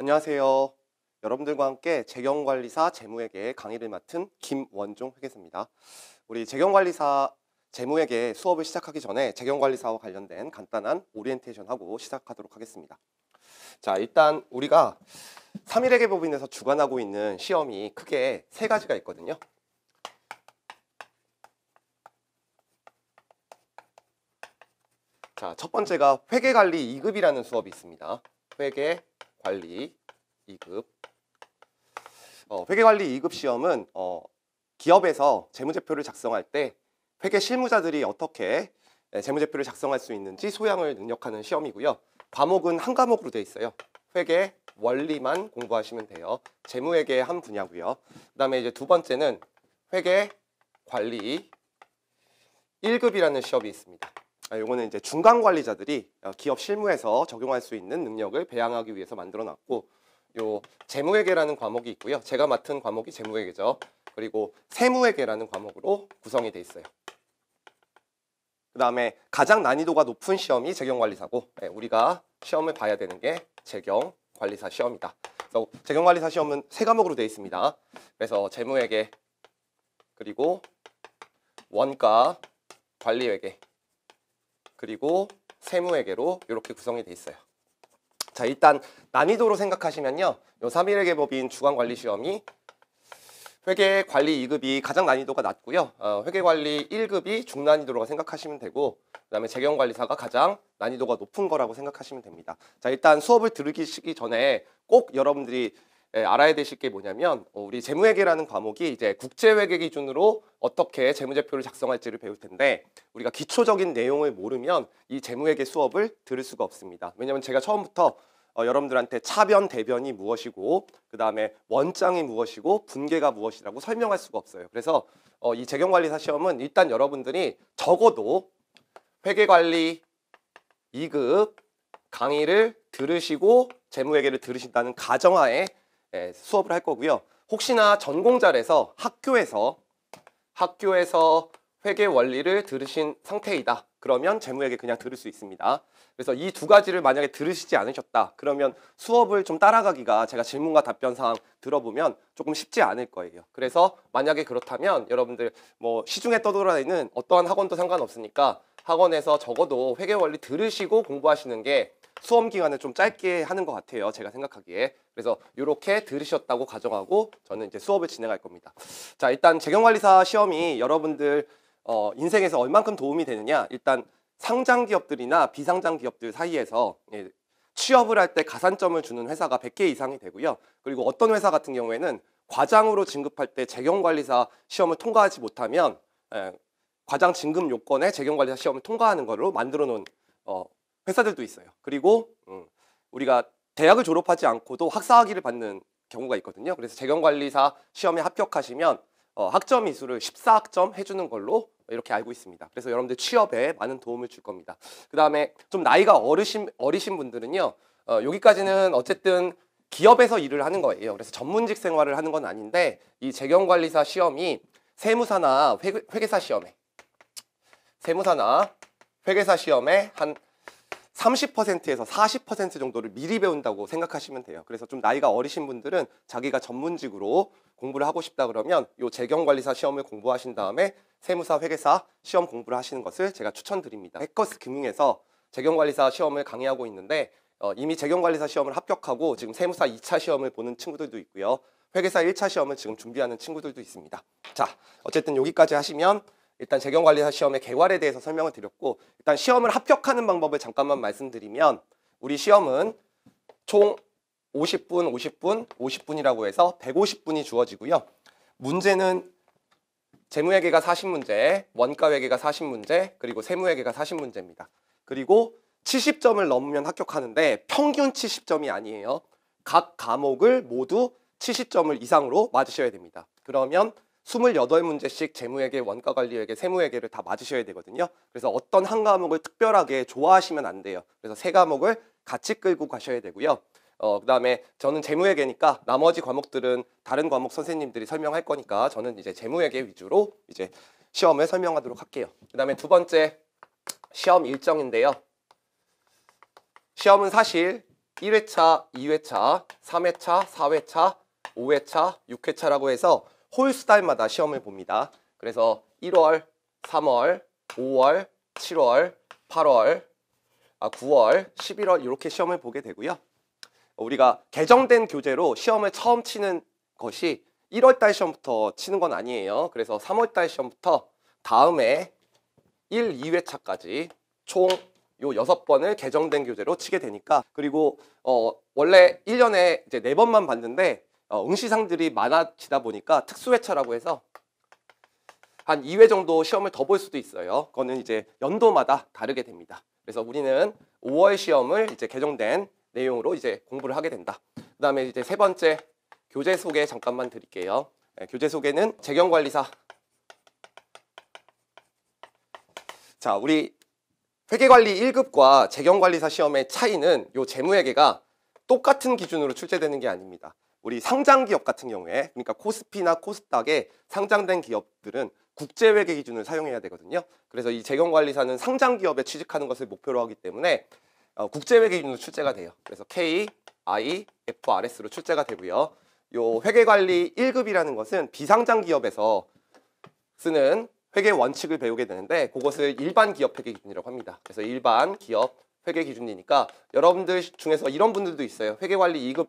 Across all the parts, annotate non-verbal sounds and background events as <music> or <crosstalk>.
안녕하세요. 여러분들과 함께 재경관리사 재무회계 강의를 맡은 김원종 회계사입니다. 우리 재경관리사 재무회계 수업을 시작하기 전에 재경관리사와 관련된 간단한 오리엔테이션하고 시작하도록 하겠습니다. 자, 일단 우리가 3일회계법인에서 주관하고 있는 시험이 크게 세 가지가 있거든요. 자, 첫 번째가 회계관리 2급이라는 수업이 있습니다. 회계 관리 2급 어, 회계관리 2급 시험은 어, 기업에서 재무제표를 작성할 때 회계 실무자들이 어떻게 네, 재무제표를 작성할 수 있는지 소양을 능력하는 시험이고요. 과목은 한 과목으로 되어 있어요. 회계 원리만 공부하시면 돼요. 재무회계 한 분야고요. 그다음에 이제 두 번째는 회계 관리 1급이라는 시험이 있습니다. 아, 요거는 이제 중간 관리자들이 어, 기업 실무에서 적용할 수 있는 능력을 배양하기 위해서 만들어 놨고 요 재무회계라는 과목이 있고요. 제가 맡은 과목이 재무회계죠. 그리고 세무회계라는 과목으로 구성이 돼 있어요. 그 다음에 가장 난이도가 높은 시험이 재경관리사고 네, 우리가 시험을 봐야 되는 게 재경관리사 시험이다. 그래서 재경관리사 시험은 세 과목으로 돼 있습니다. 그래서 재무회계 그리고 원가 관리회계 그리고 세무회계로 이렇게 구성이 돼 있어요. 자 일단 난이도로 생각하시면요. 요3 1회계법인 주간관리시험이 회계관리 2급이 가장 난이도가 낮고요. 어, 회계관리 1급이 중난이도라 생각하시면 되고 그다음에 재경관리사가 가장 난이도가 높은 거라고 생각하시면 됩니다. 자 일단 수업을 들으시기 전에 꼭 여러분들이 예, 알아야 되실 게 뭐냐면 어, 우리 재무회계라는 과목이 이제 국제회계 기준으로 어떻게 재무제표를 작성할지를 배울 텐데 우리가 기초적인 내용을 모르면 이 재무회계 수업을 들을 수가 없습니다. 왜냐하면 제가 처음부터 어, 여러분들한테 차변 대변이 무엇이고 그 다음에 원장이 무엇이고 분계가 무엇이라고 설명할 수가 없어요. 그래서 어, 이 재경관리사 시험은 일단 여러분들이 적어도 회계관리 2급 강의를 들으시고 재무회계를 들으신다는 가정하에 네, 수업을 할 거고요. 혹시나 전공자라서 학교에서 학교에서 회계 원리를 들으신 상태이다. 그러면 재무에게 그냥 들을 수 있습니다. 그래서 이 두 가지를 만약에 들으시지 않으셨다. 그러면 수업을 좀 따라가기가 제가 질문과 답변 사항 들어보면 조금 쉽지 않을 거예요. 그래서 만약에 그렇다면 여러분들 뭐 시중에 떠돌아다니는 어떠한 학원도 상관없으니까 학원에서 적어도 회계 원리 들으시고 공부하시는 게 수험 기간을 좀 짧게 하는 것 같아요. 제가 생각하기에. 그래서 이렇게 들으셨다고 가정하고 저는 이제 수업을 진행할 겁니다. 자, 일단 재경관리사 시험이 여러분들 어, 인생에서 얼만큼 도움이 되느냐. 일단 상장 기업들이나 비상장 기업들 사이에서 예, 취업을 할 때 가산점을 주는 회사가 100개 이상이 되고요. 그리고 어떤 회사 같은 경우에는 과장으로 진급할 때 재경관리사 시험을 통과하지 못하면 예, 과장 진급 요건에 재경관리사 시험을 통과하는 걸로 만들어 놓은 어, 회사들도 있어요. 그리고 음, 우리가 대학을 졸업하지 않고도 학사학위를 받는 경우가 있거든요. 그래서 재경관리사 시험에 합격하시면 어, 학점 이수를 14학점 해주는 걸로 이렇게 알고 있습니다. 그래서 여러분들 취업에 많은 도움을 줄 겁니다. 그 다음에 좀 나이가 어르신, 어리신 분들은요. 어, 여기까지는 어쨌든 기업에서 일을 하는 거예요. 그래서 전문직 생활을 하는 건 아닌데 이 재경관리사 시험이 세무사나 회, 회계사 시험에 세무사나 회계사 시험에 한 30%에서 40% 정도를 미리 배운다고 생각하시면 돼요. 그래서 좀 나이가 어리신 분들은 자기가 전문직으로 공부를 하고 싶다 그러면 요 재경관리사 시험을 공부하신 다음에 세무사, 회계사 시험 공부를 하시는 것을 제가 추천드립니다. 해커스 금융에서 재경관리사 시험을 강의하고 있는데 어, 이미 재경관리사 시험을 합격하고 지금 세무사 2차 시험을 보는 친구들도 있고요. 회계사 1차 시험을 지금 준비하는 친구들도 있습니다. 자, 어쨌든 여기까지 하시면 일단 재경관리사 시험의 개괄에 대해서 설명을 드렸고 일단 시험을 합격하는 방법을 잠깐만 말씀드리면 우리 시험은 총 50분, 50분, 50분이라고 해서 150분이 주어지고요. 문제는 재무회계가 40문제, 원가회계가 40문제, 그리고 세무회계가 40문제입니다. 그리고 70점을 넘으면 합격하는데 평균 70점이 아니에요. 각 과목을 모두 70점을 이상으로 맞으셔야 됩니다. 그러면 2 8 문제씩 재무회계, 원가관리회계, 세무회계를 다 맞으셔야 되거든요. 그래서 어떤 한 과목을 특별하게 좋아하시면 안 돼요. 그래서 세 과목을 같이 끌고 가셔야 되고요. 어, 그다음에 저는 재무회계니까 나머지 과목들은 다른 과목 선생님들이 설명할 거니까 저는 이제 재무회계 위주로 이제 시험을 설명하도록 할게요. 그다음에 두 번째 시험 일정인데요. 시험은 사실 1회차, 2회차, 3회차, 4회차, 5회차, 6회차라고 해서 홀수달마다 시험을 봅니다. 그래서 1월, 3월, 5월, 7월, 8월, 아, 9월, 11월 이렇게 시험을 보게 되고요. 우리가 개정된 교재로 시험을 처음 치는 것이 1월달 시험부터 치는 건 아니에요. 그래서 3월달 시험부터 다음에 1, 2회차까지 총요 6번을 개정된 교재로 치게 되니까 그리고 어 원래 1년에 이제 4번만 봤는데 어, 응시상들이 많아지다 보니까 특수회차라고 해서 한 2회 정도 시험을 더 볼 수도 있어요. 그거는 이제 연도마다 다르게 됩니다. 그래서 우리는 5월 시험을 이제 개정된 내용으로 이제 공부를 하게 된다. 그 다음에 이제 세 번째 교재 소개 잠깐만 드릴게요. 네, 교재 소개는 재경관리사. 자, 우리 회계관리 1급과 재경관리사 시험의 차이는 요 재무회계가 똑같은 기준으로 출제되는 게 아닙니다. 우리 상장 기업 같은 경우에 그러니까 코스피나 코스닥에 상장된 기업들은 국제 회계 기준을 사용해야 되거든요. 그래서 이 재경 관리사는 상장 기업에 취직하는 것을 목표로 하기 때문에 어, 국제 회계 기준으로 출제가 돼요. 그래서 K, I, FRS로 출제가 되고요. 요 회계 관리 1급이라는 것은 비상장 기업에서 쓰는 회계 원칙을 배우게 되는데 그것을 일반 기업 회계 기준이라고 합니다. 그래서 일반 기업 회계 기준이니까 여러분들 중에서 이런 분들도 있어요. 회계 관리 2급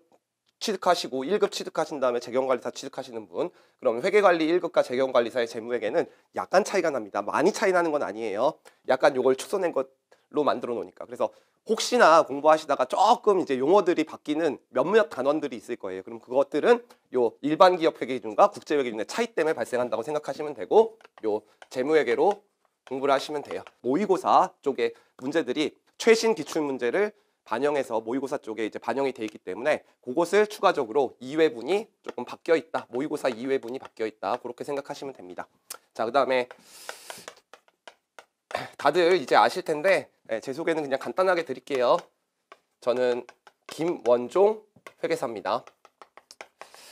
취득하시고 1급 취득하신 다음에 재경관리사 취득하시는 분 그럼 회계관리 1급과 재경관리사의 재무에게는 약간 차이가 납니다. 많이 차이 나는 건 아니에요. 약간 요걸 축소낸 것로 만들어 놓으니까 그래서 혹시나 공부하시다가 조금 이제 용어들이 바뀌는 몇몇 단원들이 있을 거예요. 그럼 그것들은 요 일반 기업 회계 기준과 국제 회계 기준의 차이 때문에 발생한다고 생각하시면 되고 요 재무회계로 공부를 하시면 돼요. 모의고사 쪽에 문제들이 최신 기출 문제를 반영해서 모의고사 쪽에 이제 반영이 돼 있기 때문에 그것을 추가적으로 2회분이 조금 바뀌어 있다. 모의고사 2회분이 바뀌어 있다. 그렇게 생각하시면 됩니다. 자, 그다음에 다들 이제 아실 텐데 예, 제 소개는 그냥 간단하게 드릴게요. 저는 김원종 회계사입니다.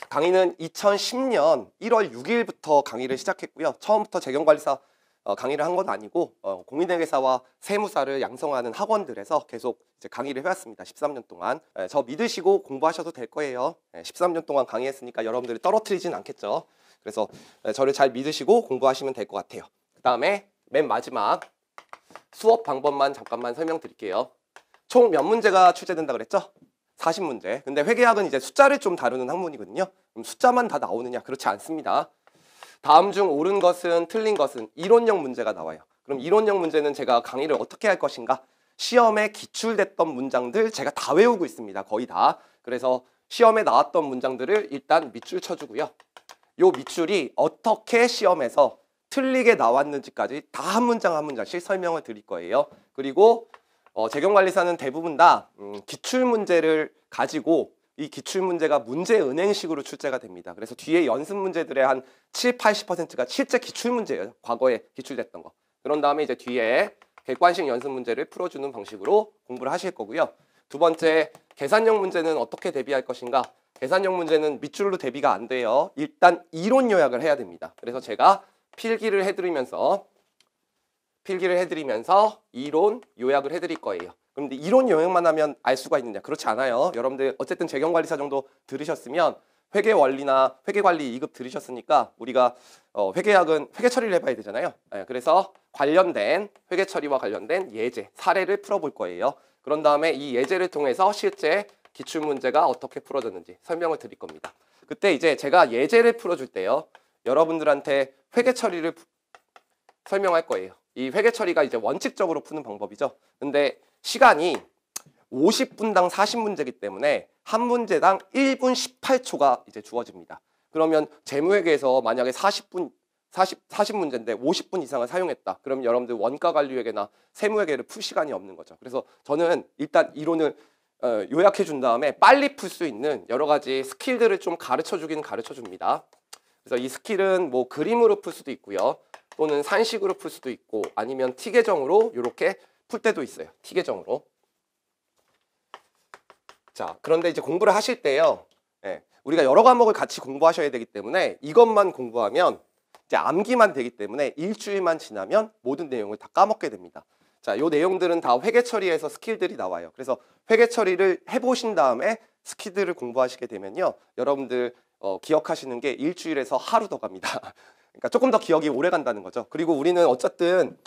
강의는 2010년 1월 6일부터 강의를 시작했고요. 처음부터 재경관리사 어, 강의를 한 건 아니고 어, 공인회계사와 세무사를 양성하는 학원들에서 계속 이제 강의를 해왔습니다. 13년 동안 에, 예, 저 믿으시고 공부하셔도 될 거예요. 에, 예, 13년 동안 강의했으니까 여러분들이 떨어뜨리진 않겠죠. 그래서 에, 예, 저를 잘 믿으시고 공부하시면 될 것 같아요. 그 다음에 맨 마지막 수업 방법만 잠깐만 설명드릴게요. 총 몇 문제가 출제된다 그랬죠? 40문제. 근데 회계학은 이제 숫자를 좀 다루는 학문이거든요. 그럼 숫자만 다 나오느냐? 그렇지 않습니다. 다음 중 옳은 것은 틀린 것은 이론형 문제가 나와요. 그럼 이론형 문제는 제가 강의를 어떻게 할 것인가? 시험에 기출됐던 문장들 제가 다 외우고 있습니다. 거의 다. 그래서 시험에 나왔던 문장들을 일단 밑줄 쳐주고요. 요 밑줄이 어떻게 시험에서 틀리게 나왔는지까지 다 한 문장 한 문장씩 설명을 드릴 거예요. 그리고 어, 재경관리사는 대부분 다 음, 기출문제를 가지고 이 기출 문제가 문제 은행식으로 출제가 됩니다. 그래서 뒤에 연습 문제들의 한 7, 80%가 실제 기출 문제예요. 과거에 기출됐던 거. 그런 다음에 이제 뒤에 객관식 연습 문제를 풀어주는 방식으로 공부를 하실 거고요. 두 번째, 계산형 문제는 어떻게 대비할 것인가? 계산형 문제는 밑줄로 대비가 안 돼요. 일단 이론 요약을 해야 됩니다. 그래서 제가 필기를 해드리면서 필기를 해드리면서 이론 요약을 해드릴 거예요. 그런데 이론 영역만 하면 알 수가 있느냐? 그렇지 않아요. 여러분들 어쨌든 재경관리사 정도 들으셨으면 회계 원리나 회계 관리 2급 들으셨으니까 우리가 어, 회계학은 회계 처리를 해봐야 되잖아요. 네, 그래서 관련된 회계 처리와 관련된 예제 사례를 풀어볼 거예요. 그런 다음에 이 예제를 통해서 실제 기출 문제가 어떻게 풀어졌는지 설명을 드릴 겁니다. 그때 이제 제가 예제를 풀어줄 때요. 여러분들한테 회계 처리를 설명할 거예요. 이 회계 처리가 이제 원칙적으로 푸는 방법이죠. 근데 시간이 50분당 40문제이기 때문에 한 문제당 1분 18초가 이제 주어집니다. 그러면 재무회계에서 만약에 40분 40, 40문제인데 50분 이상을 사용했다. 그럼 여러분들 원가 관리회계나 세무회계를 풀 시간이 없는 거죠. 그래서 저는 일단 이론을 어, 요약해 준 다음에 빨리 풀 수 있는 여러 가지 스킬들을 좀 가르쳐 주긴 가르쳐 줍니다. 그래서 이 스킬은 뭐 그림으로 풀 수도 있고요. 또는 산식으로 풀 수도 있고 아니면 티계정으로 이렇게 풀 때도 있어요. 티 계정으로. 자, 그런데 이제 공부를 하실 때요. 예, 우리가 여러 과목을 같이 공부하셔야 되기 때문에 이것만 공부하면 이제 암기만 되기 때문에 일주일만 지나면 모든 내용을 다 까먹게 됩니다. 자, 요 내용들은 다 회계 처리에서 스킬들이 나와요. 그래서 회계 처리를 해보신 다음에 스킬들을 공부하시게 되면요. 여러분들 어, 기억하시는 게 일주일에서 하루 더 갑니다. <laughs> 그러니까 조금 더 기억이 오래 간다는 거죠. 그리고 우리는 어쨌든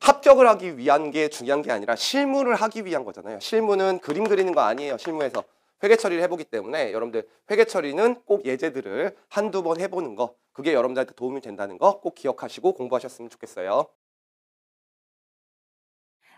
합격을 하기 위한 게 중요한 게 아니라 실무를 하기 위한 거잖아요. 실무는 그림 그리는 거 아니에요. 실무에서 회계 처리를 해보기 때문에 여러분들 회계 처리는 꼭 예제들을 한두 번 해보는 거 그게 여러분들한테 도움이 된다는 거 꼭 기억하시고 공부하셨으면 좋겠어요.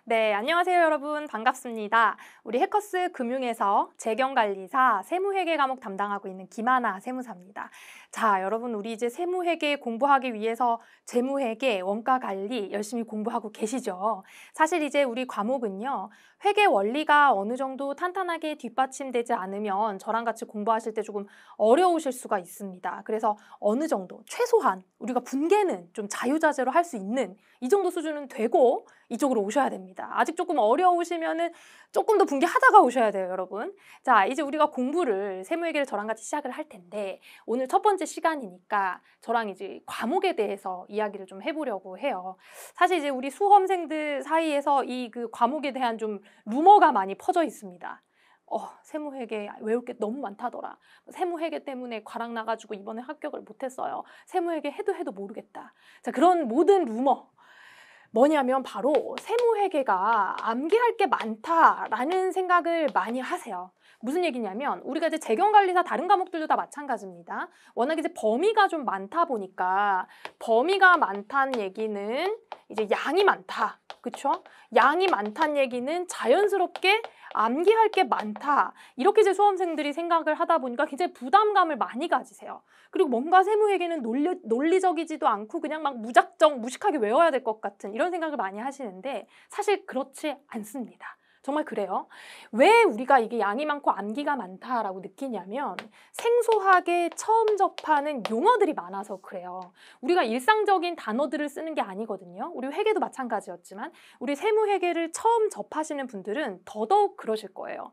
네, 안녕하세요 여러분. 반갑습니다. 우리 해커스 금융에서 재경관리사 세무회계 과목 담당하고 있는 김하나 세무사입니다. 자, 여러분 우리 이제 세무회계 공부하기 위해서 재무회계, 원가관리 열심히 공부하고 계시죠? 사실 이제 우리 과목은요. 회계 원리가 어느 정도 탄탄하게 뒷받침되지 않으면 저랑 같이 공부하실 때 조금 어려우실 수가 있습니다. 그래서 어느 정도 최소한 우리가 분개는 좀 자유자재로 할 수 있는 이 정도 수준은 되고 이쪽으로 오셔야 됩니다. 아직 조금 어려우시면은 조금 더 분개하다가 오셔야 돼요, 여러분. 자, 이제 우리가 공부를 세무회계를 저랑 같이 시작을 할 텐데 오늘 첫 번째 시간이니까 저랑 이제 과목에 대해서 이야기를 좀 해보려고 해요. 사실 이제 우리 수험생들 사이에서 이 그 과목에 대한 좀 루머가 많이 퍼져 있습니다. 어, 세무회계 외울 게 너무 많다더라. 세무회계 때문에 과락 나가지고 이번에 합격을 못했어요. 세무회계 해도 해도 모르겠다. 자, 그런 모든 루머, 뭐냐면 바로 세무회계가 암기할 게 많다라는 생각을 많이 하세요. 무슨 얘기냐면 우리가 이제 재경관리사 다른 과목들도 다 마찬가지입니다. 워낙 이제 범위가 좀 많다 보니까 범위가 많다는 얘기는 이제 양이 많다. 그렇죠? 양이 많다는 얘기는 자연스럽게 암기할 게 많다. 이렇게 이제 수험생들이 생각을 하다 보니까 굉장히 부담감을 많이 가지세요. 그리고 뭔가 세무에게는 논리, 논리적이지도 않고 그냥 막 무작정 무식하게 외워야 될 것 같은 이런 생각을 많이 하시는데 사실 그렇지 않습니다. 정말 그래요. 왜 우리가 이게 양이 많고 암기가 많다라고 느끼냐면 생소하게 처음 접하는 용어들이 많아서 그래요. 우리가 일상적인 단어들을 쓰는 게 아니거든요. 우리 회계도 마찬가지였지만 우리 세무회계를 처음 접하시는 분들은 더더욱 그러실 거예요.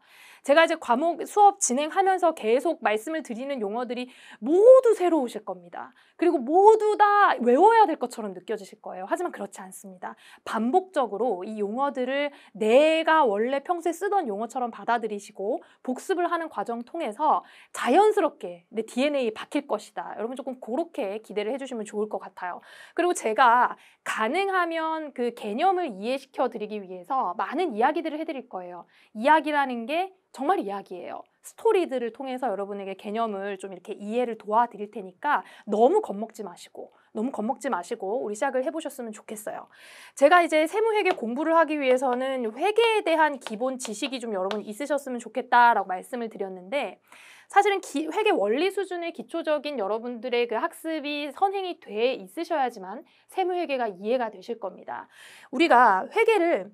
제가 이제 과목 수업 진행하면서 계속 말씀을 드리는 용어들이 모두 새로우실 겁니다. 그리고 모두 다 외워야 될 것처럼 느껴지실 거예요. 하지만 그렇지 않습니다. 반복적으로 이 용어들을 내가 원래 평소에 쓰던 용어처럼 받아들이시고 복습을 하는 과정 통해서 자연스럽게 내 DNA에 박힐 것이다. 여러분 조금 그렇게 기대를 해주시면 좋을 것 같아요. 그리고 제가 가능하면 그 개념을 이해시켜 드리기 위해서 많은 이야기들을 해드릴 거예요. 이야기라는 게 정말 이야기예요. 스토리들을 통해서 여러분에게 개념을 좀 이렇게 이해를 도와드릴 테니까 너무 겁먹지 마시고 너무 겁먹지 마시고 우리 시작을 해보셨으면 좋겠어요. 제가 이제 세무회계 공부를 하기 위해서는 회계에 대한 기본 지식이 좀 여러분 있으셨으면 좋겠다라고 말씀을 드렸는데 사실은 기, 회계 원리 수준의 기초적인 여러분들의 그 학습이 선행이 돼 있으셔야지만 세무회계가 이해가 되실 겁니다. 우리가 회계를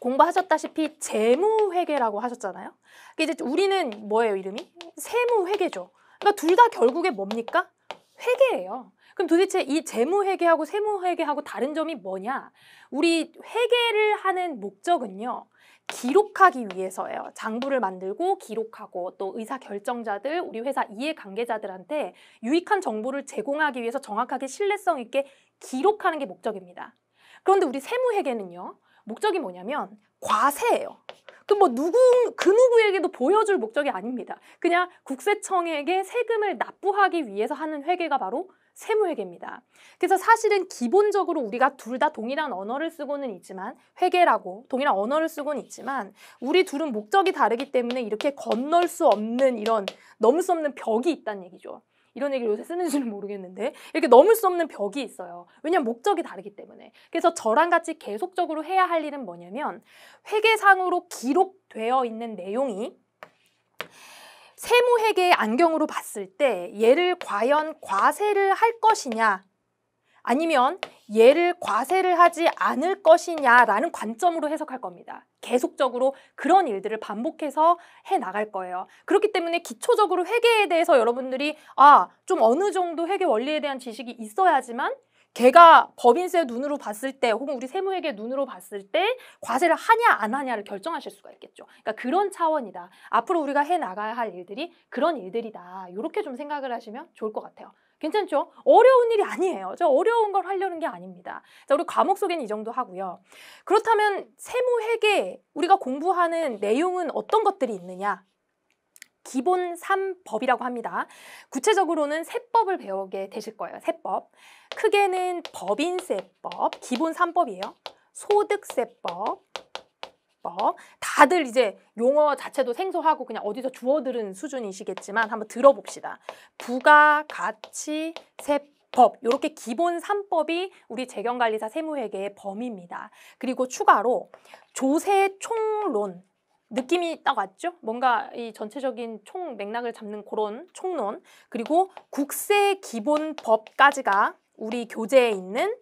공부하셨다시피 재무회계라고 하셨잖아요. 그러니까 이제 우리는 뭐예요 이름이? 세무회계죠. 그러니까 둘다 결국에 뭡니까? 회계예요. 그럼 도대체 이 재무회계하고 세무회계하고 다른 점이 뭐냐? 우리 회계를 하는 목적은요. 기록하기 위해서예요. 장부를 만들고 기록하고 또 의사결정자들, 우리 회사 이해관계자들한테 유익한 정보를 제공하기 위해서 정확하게 신뢰성 있게 기록하는 게 목적입니다. 그런데 우리 세무회계는요. 목적이 뭐냐면 과세예요. 그뭐 누구 그 누구에게도 보여줄 목적이 아닙니다. 그냥 국세청에게 세금을 납부하기 위해서 하는 회계가 바로 세무회계입니다. 그래서 사실은 기본적으로 우리가 둘 다 동일한 언어를 쓰고는 있지만 회계라고 동일한 언어를 쓰고는 있지만 우리 둘은 목적이 다르기 때문에 이렇게 건널 수 없는 이런 넘을 수 없는 벽이 있다는 얘기죠. 이런 얘기를 요새 쓰는지는 모르겠는데 이렇게 넘을 수 없는 벽이 있어요. 왜냐하면 목적이 다르기 때문에. 그래서 저랑 같이 계속적으로 해야 할 일은 뭐냐면 회계상으로 기록되어 있는 내용이 세무회계의 안경으로 봤을 때 얘를 과연 과세를 할 것이냐 아니면 얘를 과세를 하지 않을 것이냐라는 관점으로 해석할 겁니다. 계속적으로 그런 일들을 반복해서 해 나갈 거예요. 그렇기 때문에 기초적으로 회계에 대해서 여러분들이 아, 좀 어느 정도 회계 원리에 대한 지식이 있어야지만 걔가 법인세 눈으로 봤을 때 혹은 우리 세무회계 눈으로 봤을 때 과세를 하냐 안 하냐를 결정하실 수가 있겠죠. 그러니까 그런 차원이다. 앞으로 우리가 해 나가야 할 일들이 그런 일들이다. 이렇게 좀 생각을 하시면 좋을 것 같아요. 괜찮죠? 어려운 일이 아니에요. 저 어려운 걸 하려는 게 아닙니다. 자, 우리 과목 소개는 이 정도 하고요. 그렇다면 세무회계 우리가 공부하는 내용은 어떤 것들이 있느냐? 기본 3법이라고 합니다. 구체적으로는 세법을 배우게 되실 거예요. 세법. 크게는 법인세법, 기본 3법이에요. 소득세법, 기 다들 이제 용어 자체도 생소하고 그냥 어디서 주워 들은 수준이시겠지만 한번 들어봅시다. 부가, 가치, 세법 이렇게 기본 삼법이 우리 재경관리사 세무회계의 범위입니다. 그리고 추가로 조세 총론 느낌이 딱 왔죠? 뭔가 이 전체적인 총 맥락을 잡는 그런 총론 그리고 국세 기본법까지가 우리 교재에 있는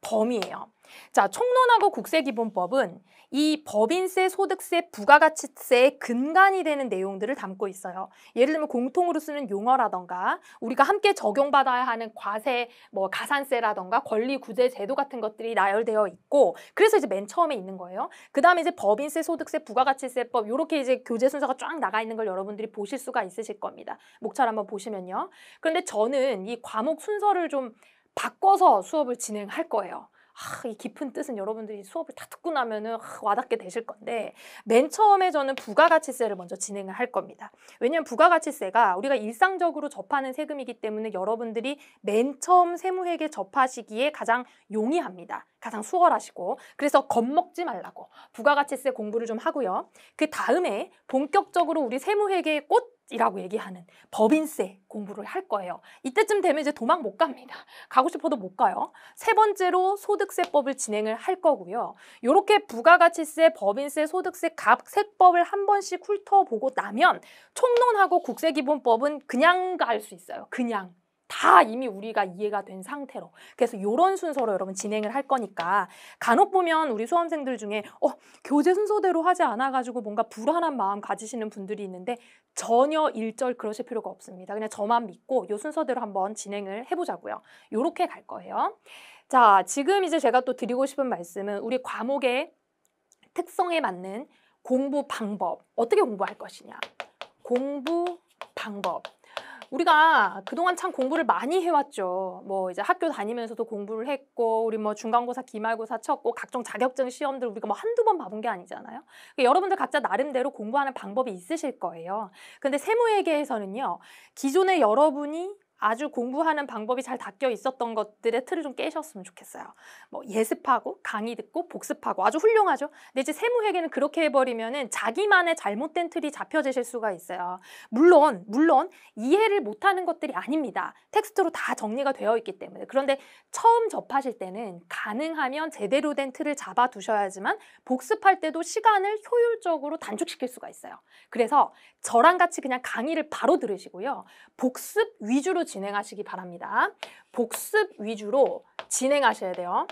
범위예요. 자, 총론하고 국세기본법은 이 법인세, 소득세, 부가가치세의 근간이 되는 내용들을 담고 있어요. 예를 들면 공통으로 쓰는 용어라던가 우리가 함께 적용받아야 하는 과세, 뭐 가산세라던가 권리구제 제도 같은 것들이 나열되어 있고 그래서 이제 맨 처음에 있는 거예요. 그다음에 이제 법인세, 소득세, 부가가치세법 이렇게 이제 교재 순서가 쫙 나가 있는 걸 여러분들이 보실 수가 있으실 겁니다. 목차를 한번 보시면요. 그런데 저는 이 과목 순서를 좀 바꿔서 수업을 진행할 거예요. 아, 이 깊은 뜻은 여러분들이 수업을 다 듣고 나면은 와닿게 되실 건데 맨 처음에 저는 부가가치세를 먼저 진행을 할 겁니다. 왜냐하면 부가가치세가 우리가 일상적으로 접하는 세금이기 때문에 여러분들이 맨 처음 세무회계 접하시기에 가장 용이합니다. 가장 수월하시고 그래서 겁먹지 말라고 부가가치세 공부를 좀 하고요. 그 다음에 본격적으로 우리 세무회계의 꽃 이라고 얘기하는 법인세 공부를 할 거예요. 이때쯤 되면 이제 도망 못 갑니다. 가고 싶어도 못 가요. 세 번째로 소득세법을 진행을 할 거고요. 이렇게 부가가치세, 법인세, 소득세, 각세법을 한 번씩 훑어보고 나면 총론하고 국세기본법은 그냥 갈 수 있어요. 그냥. 다 이미 우리가 이해가 된 상태로 그래서 이런 순서로 여러분 진행을 할 거니까 간혹 보면 우리 수험생들 중에 어 교재 순서대로 하지 않아 가지고 뭔가 불안한 마음 가지시는 분들이 있는데 전혀 일절 그러실 필요가 없습니다. 그냥 저만 믿고 요 순서대로 한번 진행을 해보자고요. 요렇게 갈 거예요. 자 지금 이제 제가 또 드리고 싶은 말씀은 우리 과목의 특성에 맞는 공부 방법 어떻게 공부할 것이냐 공부 방법 우리가 그동안 참 공부를 많이 해왔죠. 뭐 이제 학교 다니면서도 공부를 했고, 우리 뭐 중간고사, 기말고사 쳤고, 각종 자격증 시험들 우리가 뭐 한두 번 봐본 게 아니잖아요. 그러니까 여러분들 각자 나름대로 공부하는 방법이 있으실 거예요. 근데 세무회계에서는요, 기존에 여러분이 아주 공부하는 방법이 잘 닦여 있었던 것들의 틀을 좀 깨셨으면 좋겠어요. 뭐 예습하고 강의 듣고 복습하고 아주 훌륭하죠. 근데 이제 세무회계는 그렇게 해버리면은 자기만의 잘못된 틀이 잡혀지실 수가 있어요. 물론 물론 이해를 못하는 것들이 아닙니다. 텍스트로 다 정리가 되어 있기 때문에 그런데 처음 접하실 때는 가능하면 제대로 된 틀을 잡아 두셔야지만 복습할 때도 시간을 효율적으로 단축시킬 수가 있어요. 그래서 저랑 같이 그냥 강의를 바로 들으시고요. 복습 위주로 진행하시기 바랍니다. 복습 위주로 진행하셔야 돼요.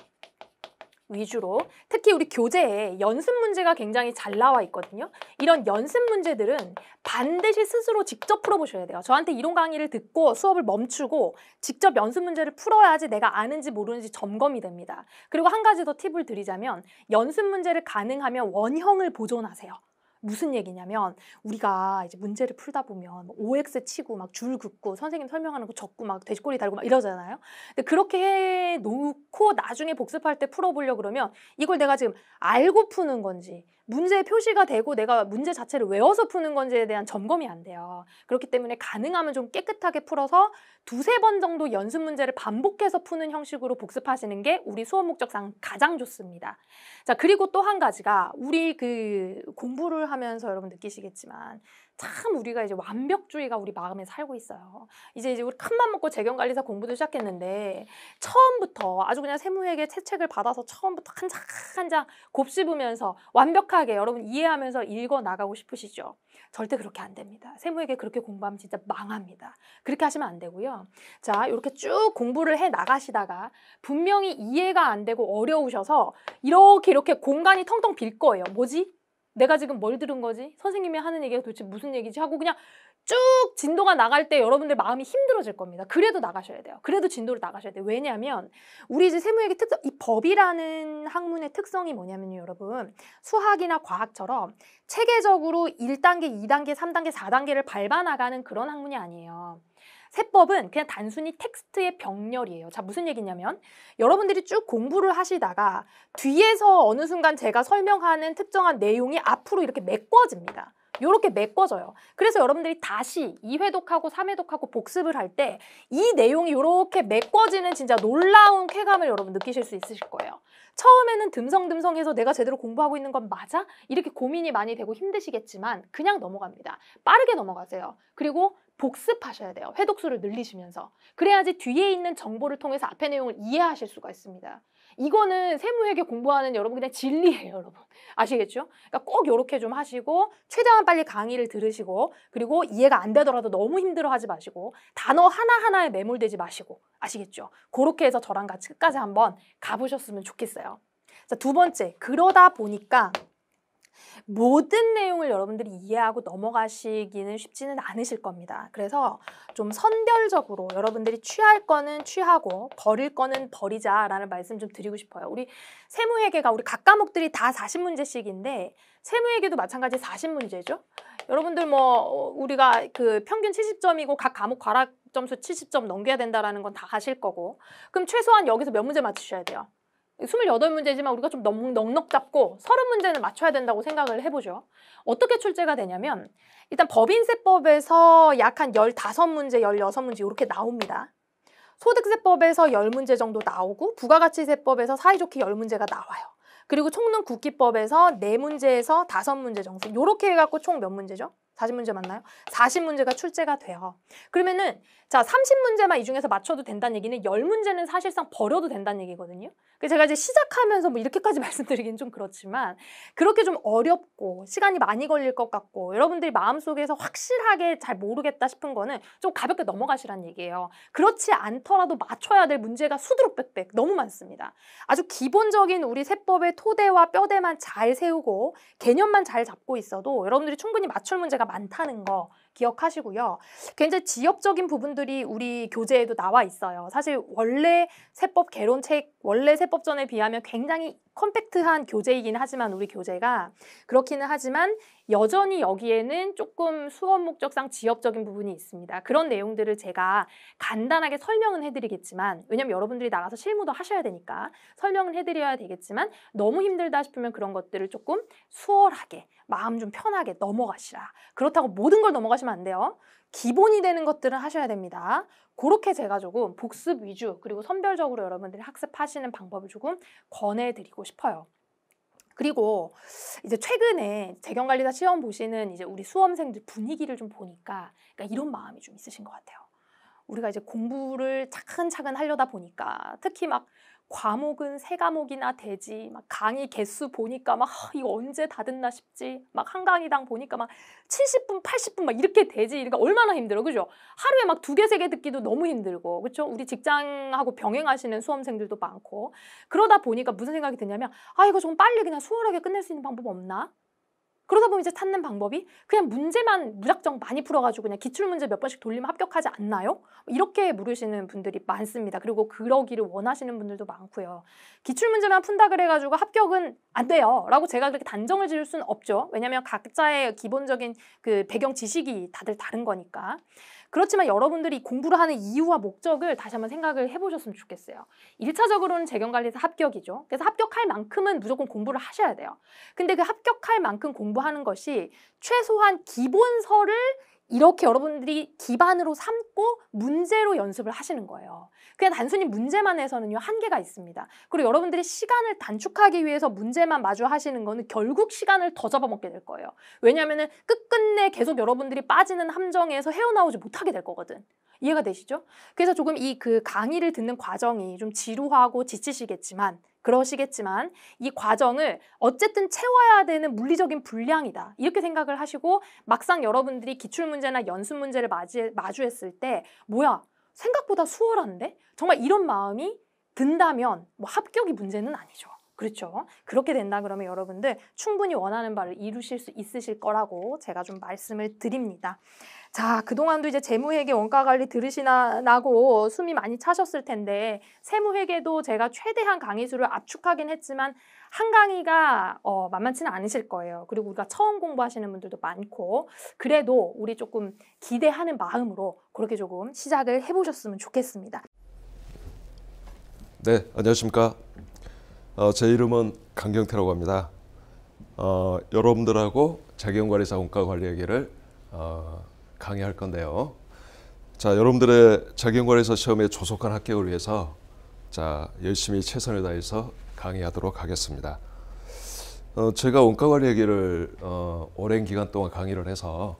위주로 특히 우리 교재에 연습 문제가 굉장히 잘 나와 있거든요. 이런 연습 문제들은 반드시 스스로 직접 풀어보셔야 돼요. 저한테 이론 강의를 듣고 수업을 멈추고 직접 연습 문제를 풀어야지 내가 아는지 모르는지 점검이 됩니다. 그리고 한 가지 더 팁을 드리자면 연습 문제를 가능하면 원형을 보존하세요. 무슨 얘기냐면 우리가 이제 문제를 풀다 보면 뭐 OX 치고 막 줄 긋고 선생님 설명하는 거 적고 막 돼지꼬리 달고 막 이러잖아요. 근데 그렇게 해 놓고 나중에 복습할 때 풀어보려 그러면 이걸 내가 지금 알고 푸는 건지 문제의 표시가 되고 내가 문제 자체를 외워서 푸는 건지에 대한 점검이 안 돼요. 그렇기 때문에 가능하면 좀 깨끗하게 풀어서 두세 번 정도 연습 문제를 반복해서 푸는 형식으로 복습하시는 게 우리 수업 목적상 가장 좋습니다. 자, 그리고 또 한 가지가 우리 그 공부를 하면서 여러분 느끼시겠지만 참 우리가 이제 완벽주의가 우리 마음에 살고 있어요. 이제 이제 우리 큰맘 먹고 재경관리사 공부도 시작했는데 처음부터 아주 그냥 세무회계 채책을 받아서 처음부터 한 장 한 장 곱씹으면서 완벽하게 여러분 이해하면서 읽어 나가고 싶으시죠? 절대 그렇게 안 됩니다. 세무회계 그렇게 공부하면 진짜 망합니다. 그렇게 하시면 안 되고요. 자, 이렇게 쭉 공부를 해 나가시다가 분명히 이해가 안 되고 어려우셔서 이렇게 이렇게 공간이 텅텅 빌 거예요. 뭐지? 내가 지금 뭘 들은 거지? 선생님이 하는 얘기가 도대체 무슨 얘기지? 하고 그냥 쭉 진도가 나갈 때 여러분들 마음이 힘들어질 겁니다. 그래도 나가셔야 돼요. 그래도 진도를 나가셔야 돼요. 왜냐하면 우리 이제 세무역의 특성, 이 법이라는 학문의 특성이 뭐냐면요, 여러분. 수학이나 과학처럼 체계적으로 1단계, 2단계, 3단계, 4단계를 밟아나가는 그런 학문이 아니에요. 세법은 그냥 단순히 텍스트의 병렬이에요. 자, 무슨 얘기냐면 여러분들이 쭉 공부를 하시다가 뒤에서 어느 순간 제가 설명하는 특정한 내용이 앞으로 이렇게 메꿔집니다. 이렇게 메꿔져요. 그래서 여러분들이 다시 2회독하고 3회독하고 복습을 할 때 이 내용이 이렇게 메꿔지는 진짜 놀라운 쾌감을 여러분 느끼실 수 있으실 거예요. 처음에는 듬성듬성해서 내가 제대로 공부하고 있는 건 맞아? 이렇게 고민이 많이 되고 힘드시겠지만 그냥 넘어갑니다. 빠르게 넘어가세요. 그리고 복습하셔야 돼요. 회독수를 늘리시면서. 그래야지 뒤에 있는 정보를 통해서 앞에 내용을 이해하실 수가 있습니다. 이거는 세무회계 공부하는 여러분 그냥 진리예요, 여러분. 아시겠죠? 그러니까 꼭 이렇게 좀 하시고 최대한 빨리 강의를 들으시고 그리고 이해가 안 되더라도 너무 힘들어하지 마시고 단어 하나하나에 매몰되지 마시고 아시겠죠? 그렇게 해서 저랑 같이 끝까지 한번 가보셨으면 좋겠어요. 자, 두 번째. 그러다 보니까 모든 내용을 여러분들이 이해하고 넘어가시기는 쉽지는 않으실 겁니다. 그래서 좀 선별적으로 여러분들이 취할 거는 취하고 버릴 거는 버리자라는 말씀 좀 드리고 싶어요. 우리 세무회계가 우리 각 과목들이 다 40문제씩인데 세무회계도 마찬가지 40문제죠. 여러분들 뭐 어, 우리가 그 평균 70점이고 각 과목 과락 점수 70점 넘겨야 된다라는 건다 아실 거고 그럼 최소한 여기서 몇 문제 맞추셔야 돼요? 스물여덟 문제지만 우리가 좀 넉넉 잡고 서른 문제는 맞춰야 된다고 생각을 해보죠. 어떻게 출제가 되냐면 일단 법인세법에서 약 한 열다섯 문제 열여섯 문제 이렇게 나옵니다. 소득세법에서 열문제 정도 나오고 부가가치세법에서 사이좋게 열문제가 나와요. 그리고 총론 국기법에서 네문제에서 다섯 문제 정도 이렇게 해갖고 총 몇 문제죠? 40문제 맞나요? 40문제가 출제가 돼요. 그러면은 자 30문제만 이 중에서 맞춰도 된다는 얘기는 10문제는 사실상 버려도 된다는 얘기거든요. 제가 이제 시작하면서 뭐 이렇게까지 <laughs> 말씀드리긴 좀 그렇지만 그렇게 좀 어렵고 시간이 많이 걸릴 것 같고 여러분들이 마음속에서 확실하게 잘 모르겠다 싶은 거는 좀 가볍게 넘어가시라는 얘기예요. 그렇지 않더라도 맞춰야 될 문제가 수두룩백백 너무 많습니다. 아주 기본적인 우리 세법의 토대와 뼈대만 잘 세우고 개념만 잘 잡고 있어도 여러분들이 충분히 맞출 문제가 많다는 거 기억하시고요. 굉장히 지역적인 부분들이 우리 교재에도 나와 있어요. 사실 원래 세법 개론책, 원래 세법전에 비하면 굉장히 컴팩트한 교재이긴 하지만 우리 교재가 그렇기는 하지만 여전히 여기에는 조금 수업 목적상 지엽적인 부분이 있습니다. 그런 내용들을 제가 간단하게 설명은 해드리겠지만 왜냐면 여러분들이 나가서 실무도 하셔야 되니까 설명을 해드려야 되겠지만 너무 힘들다 싶으면 그런 것들을 조금 수월하게 마음 좀 편하게 넘어가시라. 그렇다고 모든 걸 넘어가시면 안 돼요. 기본이 되는 것들은 하셔야 됩니다. 그렇게 제가 조금 복습 위주 그리고 선별적으로 여러분들이 학습하시는 방법을 조금 권해드리고 싶어요. 그리고 이제 최근에 재경관리사 시험 보시는 이제 우리 수험생들 분위기를 좀 보니까 그러니까 이런 마음이 좀 있으신 것 같아요. 우리가 이제 공부를 차근차근 하려다 보니까 특히 막 과목은 세 과목이나 되지. 막 강의 개수 보니까 막 허, 이거 언제 다 듣나 싶지. 막 한 강의당 보니까 막 70분, 80분 막 이렇게 되지. 그러니까 얼마나 힘들어. 그죠? 하루에 막 두 개, 세 개 듣기도 너무 힘들고. 그렇죠? 우리 직장하고 병행하시는 수험생들도 많고. 그러다 보니까 무슨 생각이 드냐면 아, 이거 좀 빨리 그냥 수월하게 끝낼 수 있는 방법 없나? 그러다 보면 이제 찾는 방법이 그냥 문제만 무작정 많이 풀어가지고 그냥 기출문제 몇 번씩 돌리면 합격하지 않나요? 이렇게 물으시는 분들이 많습니다. 그리고 그러기를 원하시는 분들도 많고요. 기출문제만 푼다 그래가지고 합격은 안 돼요. 라고 제가 그렇게 단정을 지을 수는 없죠. 왜냐면 각자의 기본적인 그 배경 지식이 다들 다른 거니까. 그렇지만 여러분들이 공부를 하는 이유와 목적을 다시 한번 생각을 해보셨으면 좋겠어요. 1차적으로는 재경관리사 합격이죠. 그래서 합격할 만큼은 무조건 공부를 하셔야 돼요. 근데 그 합격할 만큼 공부하는 것이 최소한 기본서를 이렇게 여러분들이 기반으로 삼고 문제로 연습을 하시는 거예요. 그냥 단순히 문제만 해서는요, 한계가 있습니다. 그리고 여러분들이 시간을 단축하기 위해서 문제만 마주 하시는 거는 결국 시간을 더 잡아먹게 될 거예요. 왜냐하면 끝끝내 계속 여러분들이 빠지는 함정에서 헤어나오지 못하게 될 거거든. 이해가 되시죠? 그래서 조금 이 그 강의를 듣는 과정이 좀 지루하고 지치시겠지만 그러시겠지만 이 과정을 어쨌든 채워야 되는 물리적인 분량이다. 이렇게 생각을 하시고 막상 여러분들이 기출문제나 연습문제를 맞이, 마주했을 때 뭐야 생각보다 수월한데? 정말 이런 마음이 든다면 뭐 합격이 문제는 아니죠. 그렇죠. 그렇게 된다 그러면 여러분들 충분히 원하는 바를 이루실 수 있으실 거라고 제가 좀 말씀을 드립니다. 자, 그동안도 이제 재무회계 원가관리 들으시나고 숨이 많이 차셨을 텐데 세무회계도 제가 최대한 강의수를 압축하긴 했지만 한 강의가 어, 만만치는 않으실 거예요. 그리고 우리가 처음 공부하시는 분들도 많고 그래도 우리 조금 기대하는 마음으로 그렇게 조금 시작을 해보셨으면 좋겠습니다. 네, 안녕하십니까. 어, 제 이름은 강경태라고 합니다. 어, 여러분들하고 자기관리자 원가관리 얘기를 어, 강의할 건데요. 자, 여러분들의 자경관에서 시험에 조속한 합격을 위해서 자, 열심히 최선을 다해서 강의하도록 하겠습니다. 어, 제가 원가관리 얘기를 어, 오랜 기간 동안 강의를 해서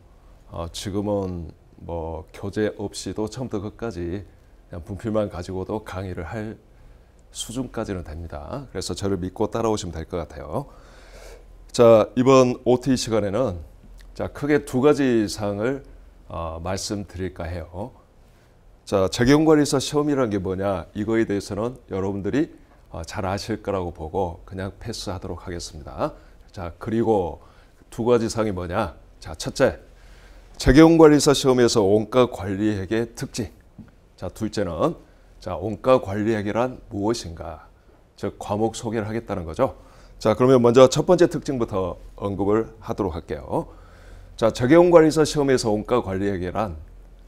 어, 지금은 뭐 교재 없이도 처음부터 끝까지 그냥 분필만 가지고도 강의를 할 수준까지는 됩니다. 그래서 저를 믿고 따라오시면 될 것 같아요. 자 이번 OT 시간에는 자 크게 두 가지 사항을 어, 말씀드릴까 해요. 자, 적용관리서 시험이라는 게 뭐냐 이거에 대해서는 여러분들이 어, 잘 아실 거라고 보고 그냥 패스하도록 하겠습니다. 자, 그리고 두 가지 상이 뭐냐? 자, 첫째, 적용관리서 시험에서 원가 관리액의 특징. 자, 둘째는 자, 원가 관리액이란 무엇인가? 즉 과목 소개를 하겠다는 거죠. 자, 그러면 먼저 첫 번째 특징부터 언급을 하도록 할게요. 자, 적용관리사 시험에서 원가관리액이란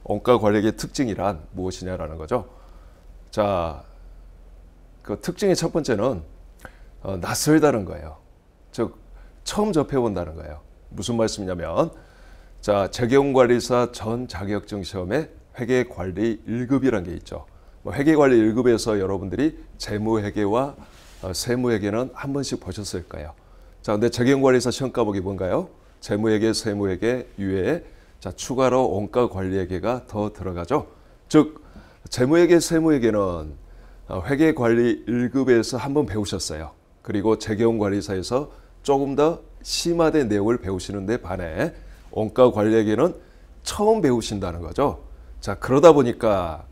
원가관리액의 특징이란 무엇이냐라는 거죠. 자, 그 특징의 첫 번째는 어, 낯설다는 거예요. 즉 처음 접해본다는 거예요. 무슨 말씀이냐면 자 재경관리사 전 자격증 시험에 회계관리 1급이라는게 있죠. 뭐 회계관리 1급에서 여러분들이 재무회계와 어, 세무회계는 한 번씩 보셨을 거예요. 자, 근데 재경관리사 시험 과목이 뭔가요? 재무회계세무회계 유예에 자 추가로 원가 관리회계가더 들어가죠. 즉재무회계세무회계는 어, 회계 관리 1급에서 한번 배우셨어요. 그리고 재경 관리사에서 조금 더 심화된 내용을 배우시는데 반해 원가 관리회계는 처음 배우신다는 거죠. 자, 그러다 보니까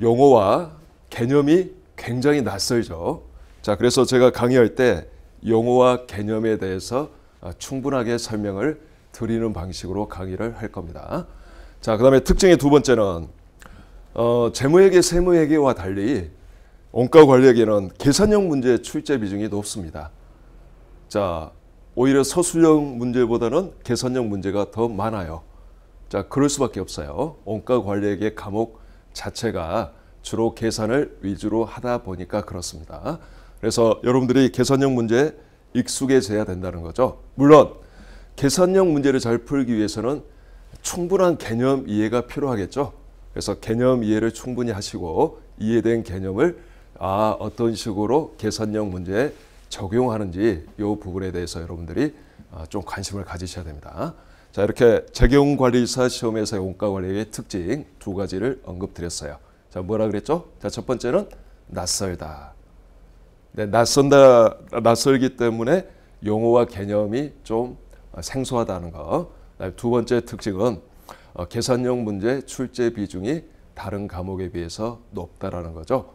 용어와 개념이 굉장히 낯설죠. 자, 그래서 제가 강의할 때 용어와 개념에 대해서 어, 충분하게 설명을 드리는 방식으로 강의를 할 겁니다. 자, 그 다음에 특징의 두 번째는 어, 재무회계, 세무회계와 달리 원가관리에는 계산형 문제 출제 비중이 높습니다. 자, 오히려 서술형 문제보다는 계산형 문제가 더 많아요. 자, 그럴 수밖에 없어요. 원가관리에 과목 자체가 주로 계산을 위주로 하다 보니까 그렇습니다. 그래서 여러분들이 계산형 문제 익숙해져야 된다는 거죠. 물론 계산형 문제를 잘 풀기 위해서는 충분한 개념 이해가 필요하겠죠. 그래서 개념 이해를 충분히 하시고 이해된 개념을 아 어떤 식으로 계산형 문제에 적용하는지 이 부분에 대해서 여러분들이 아, 좀 관심을 가지셔야 됩니다. 자 이렇게 재경관리사 시험에서의 원가관리의 특징 두 가지를 언급드렸어요. 자 뭐라 그랬죠? 자 첫 번째는 낯설다. 네, 낯선다 낯설기 때문에 용어와 개념이 좀 어, 생소하다는 거. 두 번째 특징은 어, 계산형 문제 출제 비중이 다른 과목에 비해서 높다라는 거죠.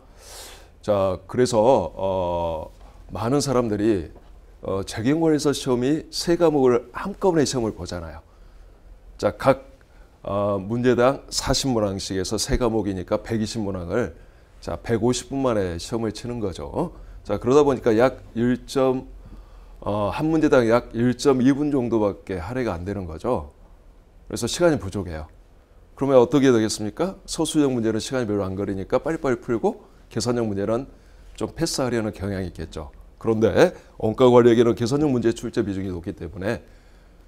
자, 그래서 어, 많은 사람들이 어, 자경권에서 시험이 세 과목을 한꺼번에 시험을 보잖아요. 자, 각 어, 문제당 40문항씩에서 세 과목이니까 120문항을 자, 150분 만에 시험을 치는 거죠. 자 그러다 보니까 약 1. 어, 한 문제당 약 1.2분 정도밖에 할애가 안 되는 거죠. 그래서 시간이 부족해요. 그러면 어떻게 되겠습니까? 서술형 문제는 시간이 별로 안 걸리니까 빨리빨리 풀고 계산형 문제는 좀 패스하려는 경향이 있겠죠. 그런데 원가관리에게는 계산형 문제 출제 비중이 높기 때문에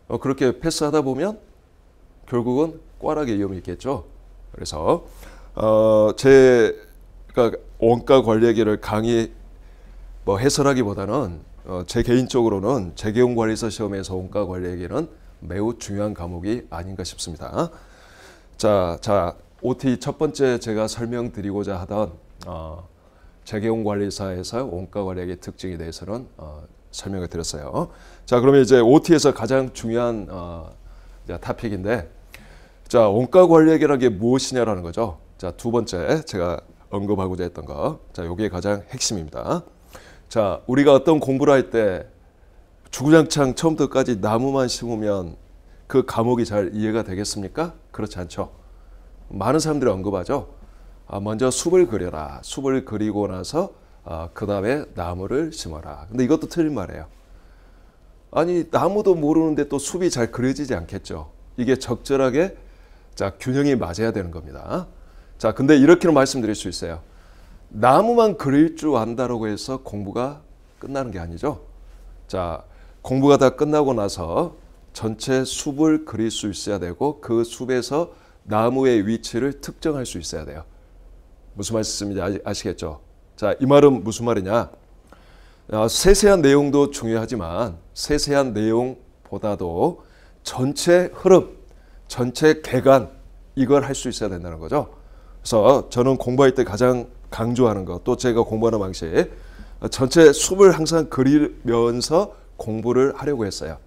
어, 그렇게 패스하다 보면 결국은 꽈락의 위험이 있겠죠. 그래서 어, 제가 원가관리에게를 강의 뭐 해설하기보다는 어, 제 개인적으로는 재계용관리사 시험에서 원가관리에게는 매우 중요한 과목이 아닌가 싶습니다. 자, 자 OT 첫 번째 제가 설명드리고자 하던 어, 재계관리사에서원가관리의 특징에 대해서는 어, 설명을 드렸어요. 자, 그러면 이제 OT에서 가장 중요한 어, 타픽인데, 자, 원가관리액이라는 게 무엇이냐라는 거죠. 자, 두 번째 제가 언급하고자 했던 거, 자, 이게 가장 핵심입니다. 자, 우리가 어떤 공부를 할 때 주구장창 처음부터까지 나무만 심으면 그 감옥이 잘 이해가 되겠습니까? 그렇지 않죠. 많은 사람들이 언급하죠. 아, 먼저 숲을 그려라. 숲을 그리고 나서 아, 그 다음에 나무를 심어라. 근데 이것도 틀린 말이에요. 아니 나무도 모르는데 또 숲이 잘 그려지지 않겠죠. 이게 적절하게 자 균형이 맞아야 되는 겁니다. 자 근데 이렇게는 말씀드릴 수 있어요. 나무만 그릴 줄 안다라고 해서 공부가 끝나는 게 아니죠. 자, 공부가 다 끝나고 나서 전체 숲을 그릴 수 있어야 되고 그 숲에서 나무의 위치를 특정할 수 있어야 돼요. 무슨 말씀인지 아시겠죠? 자, 이 말은 무슨 말이냐? 아, 세세한 내용도 중요하지만 세세한 내용보다도 전체 흐름, 전체 개간 이걸 할 수 있어야 된다는 거죠. 그래서 저는 공부할 때 가장 강조하는 것, 또 제가 공부하는 방식, 전체 숲을 항상 그리면서 공부를 하려고 했어요.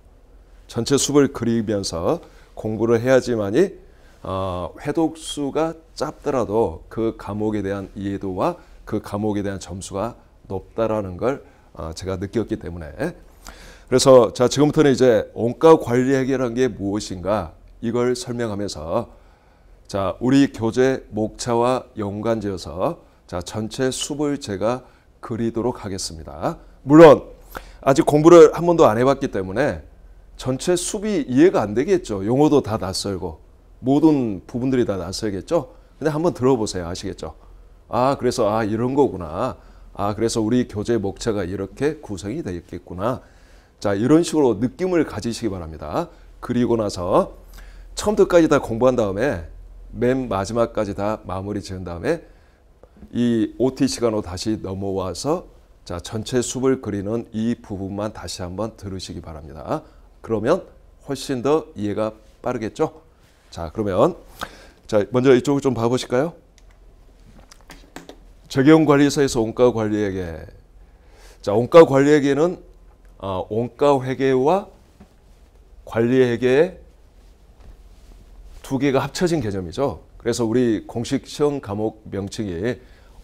전체 숲을 그리면서 공부를 해야지만이 어, 회독수가 짧더라도 그 과목에 대한 이해도와 그 과목에 대한 점수가 높다라는 걸 어, 제가 느꼈기 때문에 그래서 자 지금부터는 이제 원가 관리학이라는 게 무엇인가 이걸 설명하면서 자 우리 교재 목차와 연관지어서 자, 전체 숲을 제가 그리도록 하겠습니다. 물론 아직 공부를 한 번도 안 해봤기 때문에 전체 숲이 이해가 안 되겠죠. 용어도 다 낯설고 모든 부분들이 다 낯설겠죠. 근데 한번 들어보세요. 아시겠죠? 아, 그래서 아 이런 거구나. 아, 그래서 우리 교재 목차가 이렇게 구성이 되어 있겠구나. 자, 이런 식으로 느낌을 가지시기 바랍니다. 그리고 나서 처음부터까지 다 공부한 다음에 맨 마지막까지 다 마무리 지은 다음에 이 OT 시간으로 다시 넘어와서 자 전체 숲을 그리는 이 부분만 다시 한번 들으시기 바랍니다. 그러면 훨씬 더 이해가 빠르겠죠? 자 그러면 자 먼저 이쪽을 좀 봐보실까요? 적용관리사에서 원가관리에게 자 원가관리에게는 아, 어, 원가회계와 관리회계 두 개가 합쳐진 개념이죠. 그래서 우리 공식 시험 과목 명칭이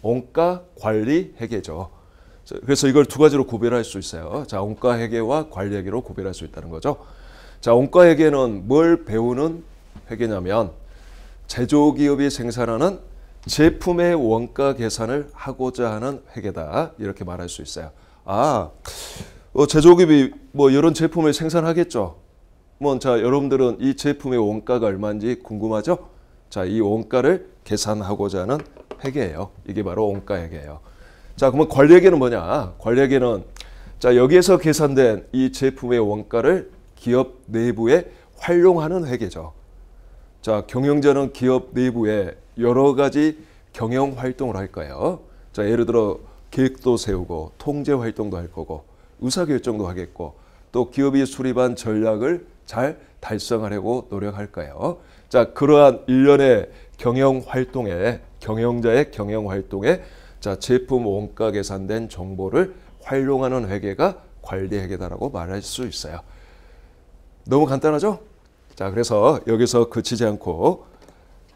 원가 관리 회계죠. 그래서 이걸 두 가지로 구별할 수 있어요. 자, 원가 회계와 관리 회계로 구별할 수 있다는 거죠. 자, 원가 회계는 뭘 배우는 회계냐면 제조기업이 생산하는 제품의 원가 계산을 하고자 하는 회계다 이렇게 말할 수 있어요. 아, 어, 제조기업이 뭐 이런 제품을 생산하겠죠. 뭐, 자, 여러분들은 이 제품의 원가가 얼마인지 궁금하죠? 자, 이 원가를 계산하고자 하는 회계예요. 이게 바로 원가 회계예요. 자, 그러면 관리회계는 뭐냐? 관리회계는 자, 여기에서 계산된 이 제품의 원가를 기업 내부에 활용하는 회계죠. 자, 경영자는 기업 내부에 여러 가지 경영 활동을 할 거예요. 자, 예를 들어 계획도 세우고 통제 활동도 할 거고 의사결정도 하겠고 또 기업이 수립한 전략을 잘 달성하려고 노력할 거예요. 자, 그러한 일련의 경영 활동에 경영자의 경영 활동에 자, 제품 원가 계산된 정보를 활용하는 회계가 관리 회계다라고 말할 수 있어요. 너무 간단하죠? 자, 그래서 여기서 그치지 않고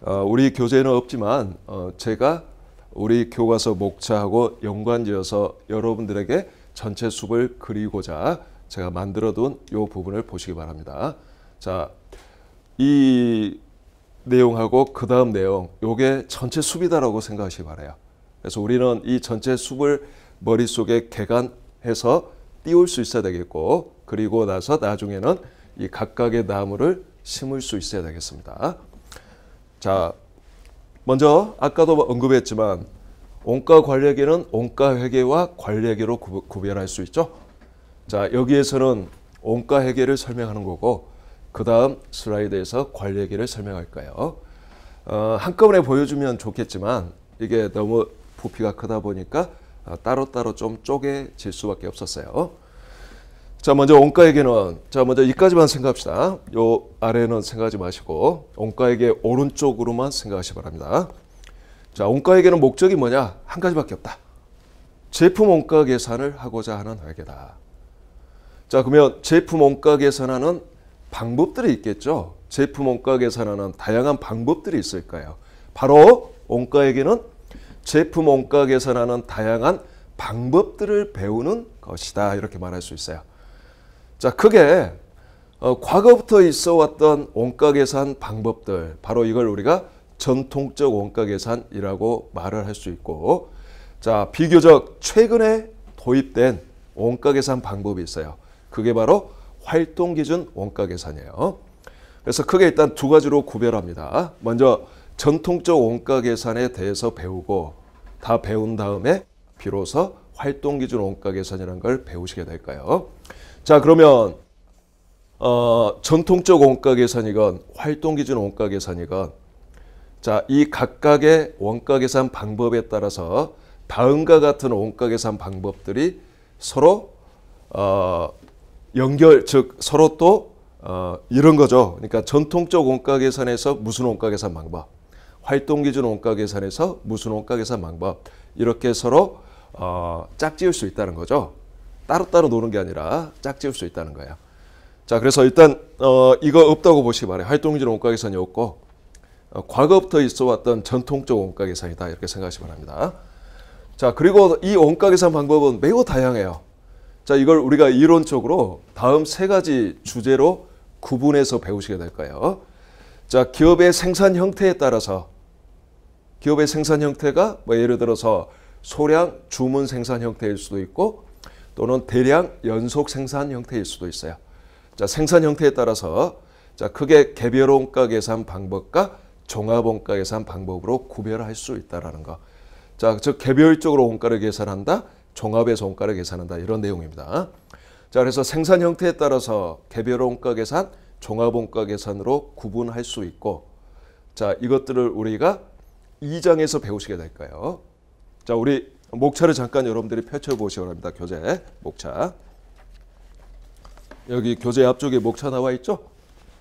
어, 우리 교재는 없지만 어, 제가 우리 교과서 목차하고 연관지어서 여러분들에게 전체 숲을 그리고자 제가 만들어둔 이 부분을 보시기 바랍니다. 자, 이 내용하고 그 다음 내용 요게 전체 숲이다라고 생각하시기 바래요. 그래서 우리는 이 전체 숲을 머릿속에 개간해서 띄울 수 있어야 되겠고 그리고 나서 나중에는 이 각각의 나무를 심을 수 있어야 되겠습니다. 자, 먼저 아까도 뭐 언급했지만 온가 관례계는 온가 회계와 관례계로 구별할 수 있죠. 자, 여기에서는 온가 회계를 설명하는 거고 그 다음 슬라이드에서 관리기를 설명할까요? 어, 한꺼번에 보여주면 좋겠지만 이게 너무 부피가 크다 보니까 어, 따로따로 좀 쪼개질 수밖에 없었어요. 자 먼저 원가액에는 자 먼저 이까지만 생각합시다. 요 아래는 생각하지 마시고 원가액의 오른쪽으로만 생각하시 바랍니다. 자 원가액에는 목적이 뭐냐 한 가지밖에 없다. 제품 원가 계산을 하고자 하는 회계다. 자 그러면 제품 원가 계산하는 방법들이 있겠죠. 제품 원가 계산하는 다양한 방법들이 있을 까요 바로 원가에게는 제품 원가 계산하는 다양한 방법들을 배우는 것이다 이렇게 말할 수 있어요. 자 크게 어, 과거부터 있어 왔던 원가 계산 방법들 바로 이걸 우리가 전통적 원가 계산이라고 말을 할 수 있고 자 비교적 최근에 도입된 원가 계산 방법이 있어요. 그게 바로 활동 기준 원가 계산이에요. 그래서 크게 일단 두 가지로 구별합니다. 먼저 전통적 원가 계산에 대해서 배우고 다 배운 다음에 비로소 활동 기준 원가 계산이라는 걸 배우시게 될까요? 자, 그러면 어, 전통적 원가 계산이건 활동 기준 원가 계산이건 자, 이 각각의 원가 계산 방법에 따라서 다음과 같은 원가 계산 방법들이 서로 어, 연결 즉 서로 또 어, 이런 거죠. 그러니까 전통적 원가 계산에서 무슨 원가 계산 방법, 활동 기준 원가 계산에서 무슨 원가 계산 방법 이렇게 서로 어, 짝지을 수 있다는 거죠. 따로따로 노는 게 아니라 짝지을 수 있다는 거예요. 자, 그래서 일단 어, 이거 없다고 보시기 바래요. 활동 기준 원가 계산이 없고 어, 과거부터 있어 왔던 전통적 원가 계산이다 이렇게 생각하시기바랍니다 자, 그리고 이 원가 계산 방법은 매우 다양해요. 자, 이걸 우리가 이론적으로 다음 세 가지 주제로 구분해서 배우시게 될까요 자, 기업의 생산 형태에 따라서 기업의 생산 형태가 뭐 예를 들어서 소량 주문 생산 형태일 수도 있고 또는 대량 연속 생산 형태일 수도 있어요. 자, 생산 형태에 따라서 자, 크게 개별 원가 계산 방법과 종합 원가 계산 방법으로 구별할 수 있다라는 거. 자, 즉 개별적으로 원가를 계산한다. 종합의 종가를 계산한다 이런 내용입니다. 자 그래서 생산 형태에 따라서 개별 원가 계산, 종합 원가 계산으로 구분할 수 있고 자 이것들을 우리가 2장에서 배우시게 될거요자 우리 목차를 잠깐 여러분들이 펼쳐보시기 바랍니다. 교재 목차. 여기 교재 앞쪽에 목차 나와 있죠?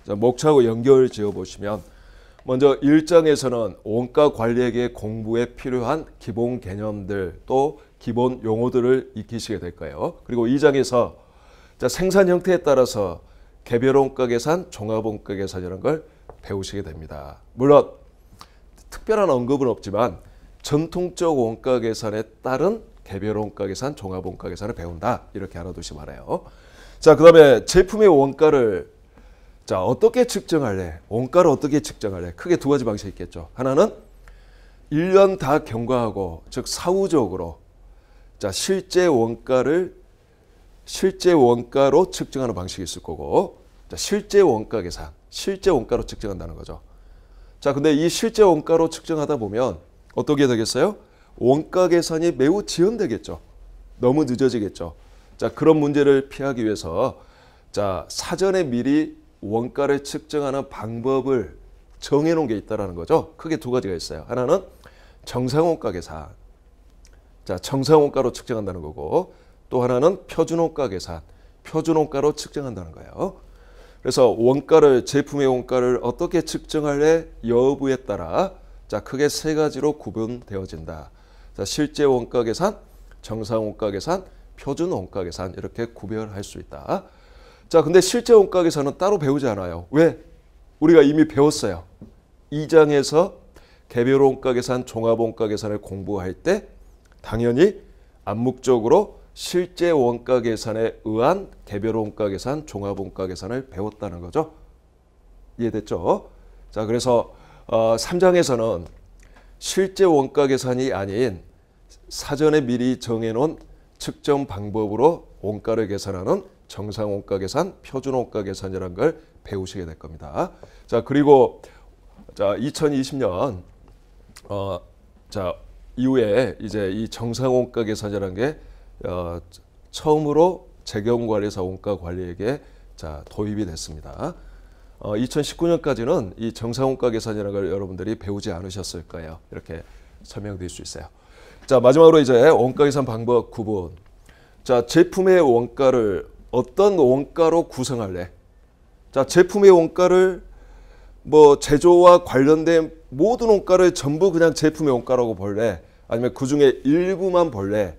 자, 목차하고 연결 지어보시면 먼저 1장에서는 원가 관리에게 공부에 필요한 기본 개념들 또 기본 용어들을 익히시게 될 거예요. 그리고 2장에서 자, 생산 형태에 따라서 개별원가 계산, 종합원가 계산이라는 걸 배우시게 됩니다. 물론 특별한 언급은 없지만 전통적 원가 계산에 따른 개별 원가 계산, 종합 원가 계산을 배운다. 이렇게 하나둘씩 말해요. 자, 그 다음에 제품의 원가를 자, 어떻게 측정할래? 원가를 어떻게 측정할래? 크게 두 가지 방식이 있겠죠. 하나는 1년 다 경과하고, 즉, 사후적으로 자, 실제 원가를 실제 원가로 측정하는 방식이 있을 거고 자, 실제 원가 계산, 실제 원가로 측정한다는 거죠. 자, 근데 이 실제 원가로 측정하다 보면 어떻게 되겠어요? 원가 계산이 매우 지연되겠죠. 너무 늦어지겠죠. 자, 그런 문제를 피하기 위해서 자, 사전에 미리 원가를 측정하는 방법을 정해 놓은 게 있다라는 거죠. 크게 두 가지가 있어요. 하나는 정상 원가 계산. 자, 정상원가로 측정한다는 거고 또 하나는 표준원가 계산, 표준원가로 측정한다는 거예요. 그래서 원가를 제품의 원가를 어떻게 측정할래 여부에 따라 자, 크게 세 가지로 구분되어진다. 자, 실제 원가 계산, 정상 원가 계산, 표준 원가 계산 이렇게 구별할 수 있다. 자, 근데 실제 원가 계산은 따로 배우지 않아요. 왜? 우리가 이미 배웠어요. 2장에서 개별 원가 계산, 종합 원가 계산을 공부할 때 당연히 암묵적으로 실제 원가 계산에 의한 개별 원가 계산, 종합 원가 계산을 배웠다는 거죠. 이해됐죠? 자, 그래서 어, 3장에서는 실제 원가 계산이 아닌 사전에 미리 정해놓은 측정 방법으로 원가를 계산하는 정상 원가 계산, 표준 원가 계산이라는 걸 배우시게 될 겁니다. 자, 그리고 자, 2020년 어, 자, 이후에 이제 이 정상원가 계산제라는게 어, 처음으로 재경관리사 원가 관리에게 자 도입이 됐습니다. 어, 2019년까지는 이 정상원가 계산이라는 걸 여러분들이 배우지 않으셨을 거예요. 이렇게 설명드릴 수 있어요. 자 마지막으로 이제 원가 계산 방법 구분. 자 제품의 원가를 어떤 원가로 구성할래? 자 제품의 원가를 뭐 제조와 관련된 모든 원가를 전부 그냥 제품의 원가라고 볼래? 아니면 그 중에 일부만 벌레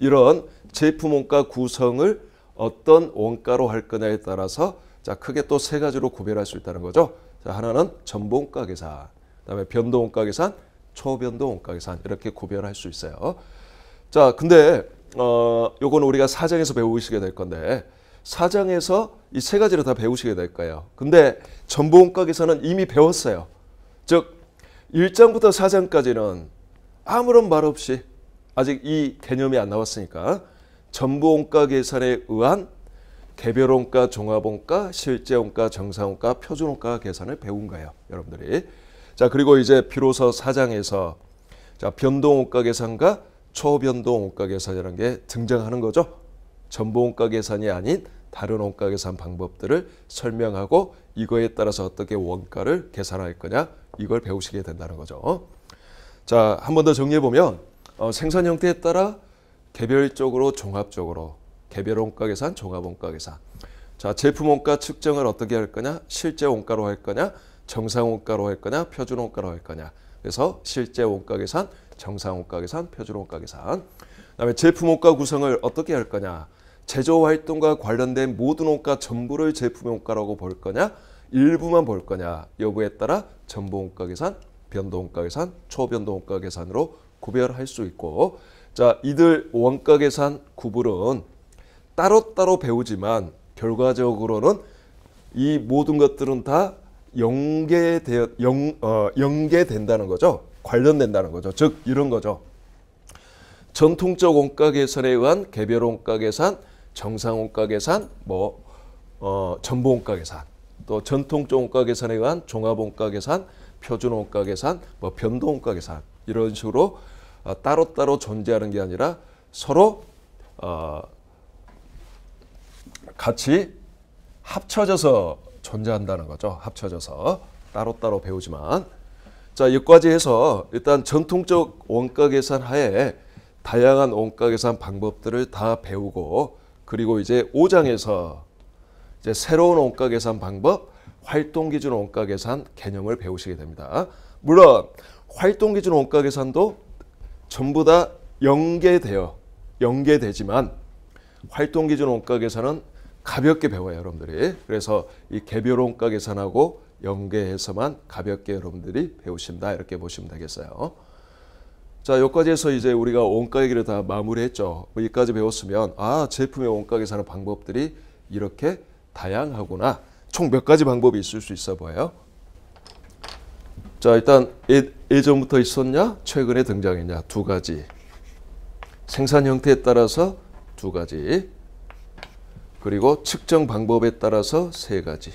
이런 제품 원가 구성을 어떤 원가로 할 거냐에 따라서 자 크게 또 세 가지로 구별할 수 있다는 거죠. 자 하나는 전봉가 계산, 그다음에 변동원가 계산, 초변동원가 계산 이렇게 구별할 수 있어요. 자 근데 어 요건 우리가 사장에서 배우시게 될 건데 사장에서 이 세 가지를 다 배우시게 될 거예요. 근데 전봉가 계산은 이미 배웠어요. 즉 1장부터 4장까지는 아무런 말 없이 아직 이 개념이 안 나왔으니까 전부 원가 계산에 의한 개별 원가, 종합 원가, 실제 원가, 정상 원가, 표준 원가 계산을 배운 거예요, 여러분들이. 자, 그리고 이제 비로소 사장에서 자, 변동 원가 계산과 초변동 원가 계산이라는 게 등장하는 거죠. 전부 원가 계산이 아닌 다른 원가 계산 방법들을 설명하고 이거에 따라서 어떻게 원가를 계산할 거냐 이걸 배우시게 된다는 거죠. 자, 한 번 더 정리해 보면 어, 생산 형태에 따라 개별적으로 종합적으로 개별 원가 계산, 종합 원가 계산. 자, 제품 원가 측정을 어떻게 할 거냐? 실제 원가로 할 거냐? 정상 원가로 할 거냐? 표준 원가로 할 거냐? 그래서 실제 원가 계산, 정상 원가 계산, 표준 원가 계산. 그다음에 제품 원가 구성을 어떻게 할 거냐? 제조 활동과 관련된 모든 원가 전부를 제품 원가라고 볼 거냐? 일부만 볼 거냐? 여부에 따라 전부 원가 계산, 변동가 원 계산, 초변동가 원 계산으로 구별할 수 있고 자 이들 원가 계산 구분은 따로따로 배우지만 결과적으로는 이 모든 것들은 다 연계되, 연, 어, 연계된다는 거죠. 관련된다는 거죠. 즉 이런 거죠. 전통적 원가 계산에 의한 개별 원가 계산, 정상 원가 계산, 뭐 어, 전보 원가 계산, 또 전통적 원가 계산에 의한 종합 원가 계산, 표준 원가 계산, 뭐 변동 원가 계산 이런 식으로 어, 따로따로 따로 존재하는 게 아니라 서로 어, 같이 합쳐져서 존재한다는 거죠. 합쳐져서 따로따로 따로 배우지만 자 여기까지 해서 일단 전통적 원가 계산 하에 다양한 원가 계산 방법들을 다 배우고 그리고 이제 5장에서 이제 새로운 원가 계산 방법 활동 기준 원가 계산 개념을 배우시게 됩니다. 물론 활동 기준 원가 계산도 전부 다 연계되어 연계되지만 활동 기준 원가 계산은 가볍게 배워요 여러분들이 그래서 이 개별 원가 계산하고 연계해서만 가볍게 여러분들이 배우신다 이렇게 보시면 되겠어요 자 여기까지 해서 이제 우리가 원가 얘기를 다 마무리했죠 여기까지 뭐 배웠으면 아 제품의 원가 계산 방법들이 이렇게 다양하구나 총몇 가지 방법이 있을 수 있어 보여요. 자, 일단 예, 전부터 있었냐, 최근에 등장했냐 두 가지. 생산 형태에 따라서 두 가지. 그리고 측정 방법에 따라서 세 가지.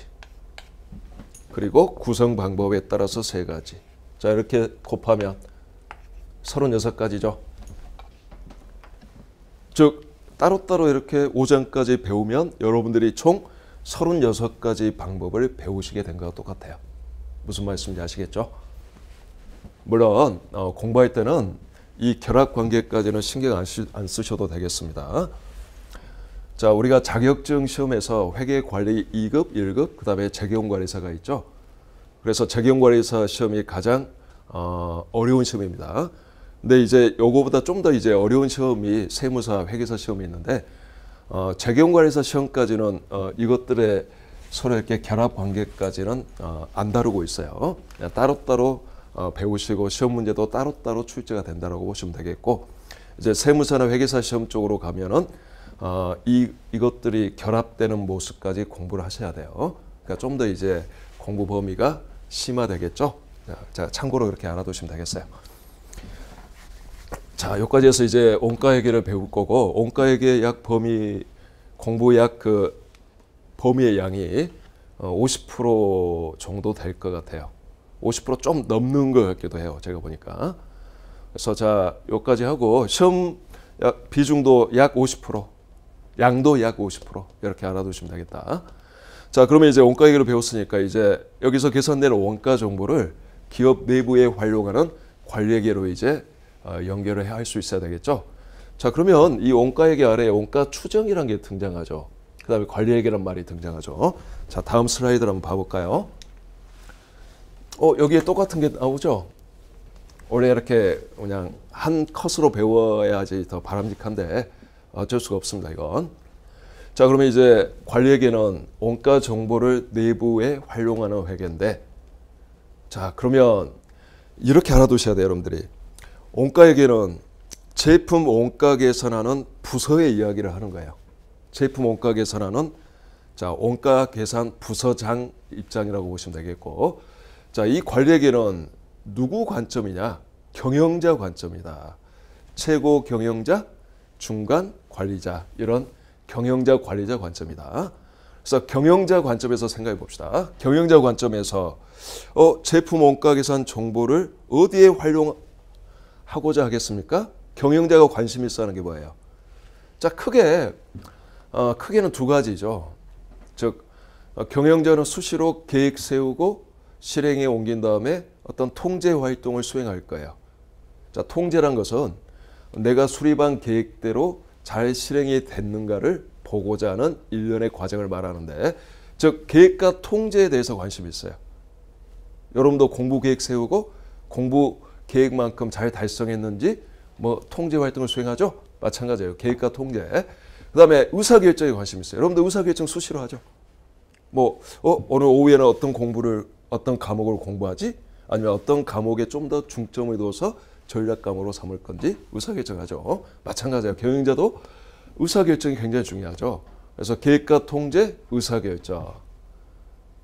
그리고 구성 방법에 따라서 세 가지. 자, 이렇게 곱하면 36가지죠. 즉 따로따로 이렇게 5장까지 배우면 여러분들이 총3 6 가지 방법을 배우시게 된 것과 똑같아요. 무슨 말씀인지 아시겠죠? 물론 어, 공부할 때는 이 결합 관계까지는 신경 안, 쓰, 안 쓰셔도 되겠습니다. 자, 우리가 자격증 시험에서 회계관리 2급, 1급, 그 다음에 재경관리사가 있죠. 그래서 재경관리사 시험이 가장 어, 어려운 시험입니다. 근데 이제 요거보다 좀 더 이제 어려운 시험이 세무사, 회계사 시험이 있는데 어, 재경관에서 시험까지는 어, 이것들의 서로 이렇게 결합 관계까지는 어, 안 다루고 있어요. 따로따로 어, 배우시고 시험 문제도 따로따로 출제가 된다고 보시면 되겠고 이제 세무사나 회계사 시험 쪽으로 가면은 어, 이 이것들이 결합되는 모습까지 공부를 하셔야 돼요. 그러니까 좀 더 이제 공부 범위가 심화되겠죠. 자, 참고로 이렇게 알아두시면 되겠어요. 자, 여기까지 해서 이제 원가회계를 배울 거고 원가회계 약 범위 공부 약 그 범위의 양이 50% 어, 정도 될 것 같아요. 50%좀 넘는 것 같기도 해요. 제가 보니까. 그래서 자, 여기까지 하고 시험 약 비중도 약 50%, 양도 약 50% 이렇게 알아두시면 되겠다. 자, 그러면 이제 원가얘기를 배웠으니까 이제 여기서 계산되는 원가 정보를 기업 내부에 활용하는 관리계로 이제 어, 연결을 할 수 있어야 되겠죠. 자 그러면 이 원가액의 아래 원가 추정이란 게 등장하죠. 그 다음에 관리액이란 말이 등장하죠. 자 다음 슬라이드 한번 봐볼까요. 어 여기에 똑같은 게 나오죠. 원래 이렇게 그냥 한 컷으로 배워야지 더 바람직한데 어쩔 수가 없습니다 이건. 자 그러면 이제 관리에게는 원가 정보를 내부에 활용하는 회계인데 자 그러면 이렇게 알아두셔야 돼요 여러분들이 원가에게는 제품 원가 계산하는 부서의 이야기를 하는 거예요. 제품 원가 계산하는 자 원가 계산 부서장 입장이라고 보시면 되겠고 자이 관리에게는 누구 관점이냐 경영자 관점이다. 최고 경영자, 중간 관리자 이런 경영자 관리자 관점이다. 그래서 경영자 관점에서 생각해 봅시다. 경영자 관점에서 어, 제품 원가 계산 정보를 어디에 활용 하고자 하겠습니까? 경영자가 관심 있어 하는 게 뭐예요? 자, 크게, 어, 크게는 두 가지죠. 즉, 어, 경영자는 수시로 계획 세우고 실행에 옮긴 다음에 어떤 통제 활동을 수행할 거예요. 자, 통제란 것은 내가 수립한 계획대로 잘 실행이 됐는가를 보고자 하는 일련의 과정을 말하는데, 즉, 계획과 통제에 대해서 관심이 있어요. 여러분도 공부 계획 세우고 공부 계획만큼 잘 달성했는지 뭐 통제 활동을 수행하죠. 마찬가지예요. 계획과 통제. 그다음에 의사결정에 관심 있어요. 여러분들 의사결정 수시로 하죠. 뭐 어, 오늘 오후에는 어떤 공부를 어떤 과목을 공부하지? 아니면 어떤 과목에 좀 더 중점을 둬서 전략 과으로 삼을 건지 의사결정하죠. 마찬가지예요. 경영자도 의사결정이 굉장히 중요하죠. 그래서 계획과 통제, 의사결정.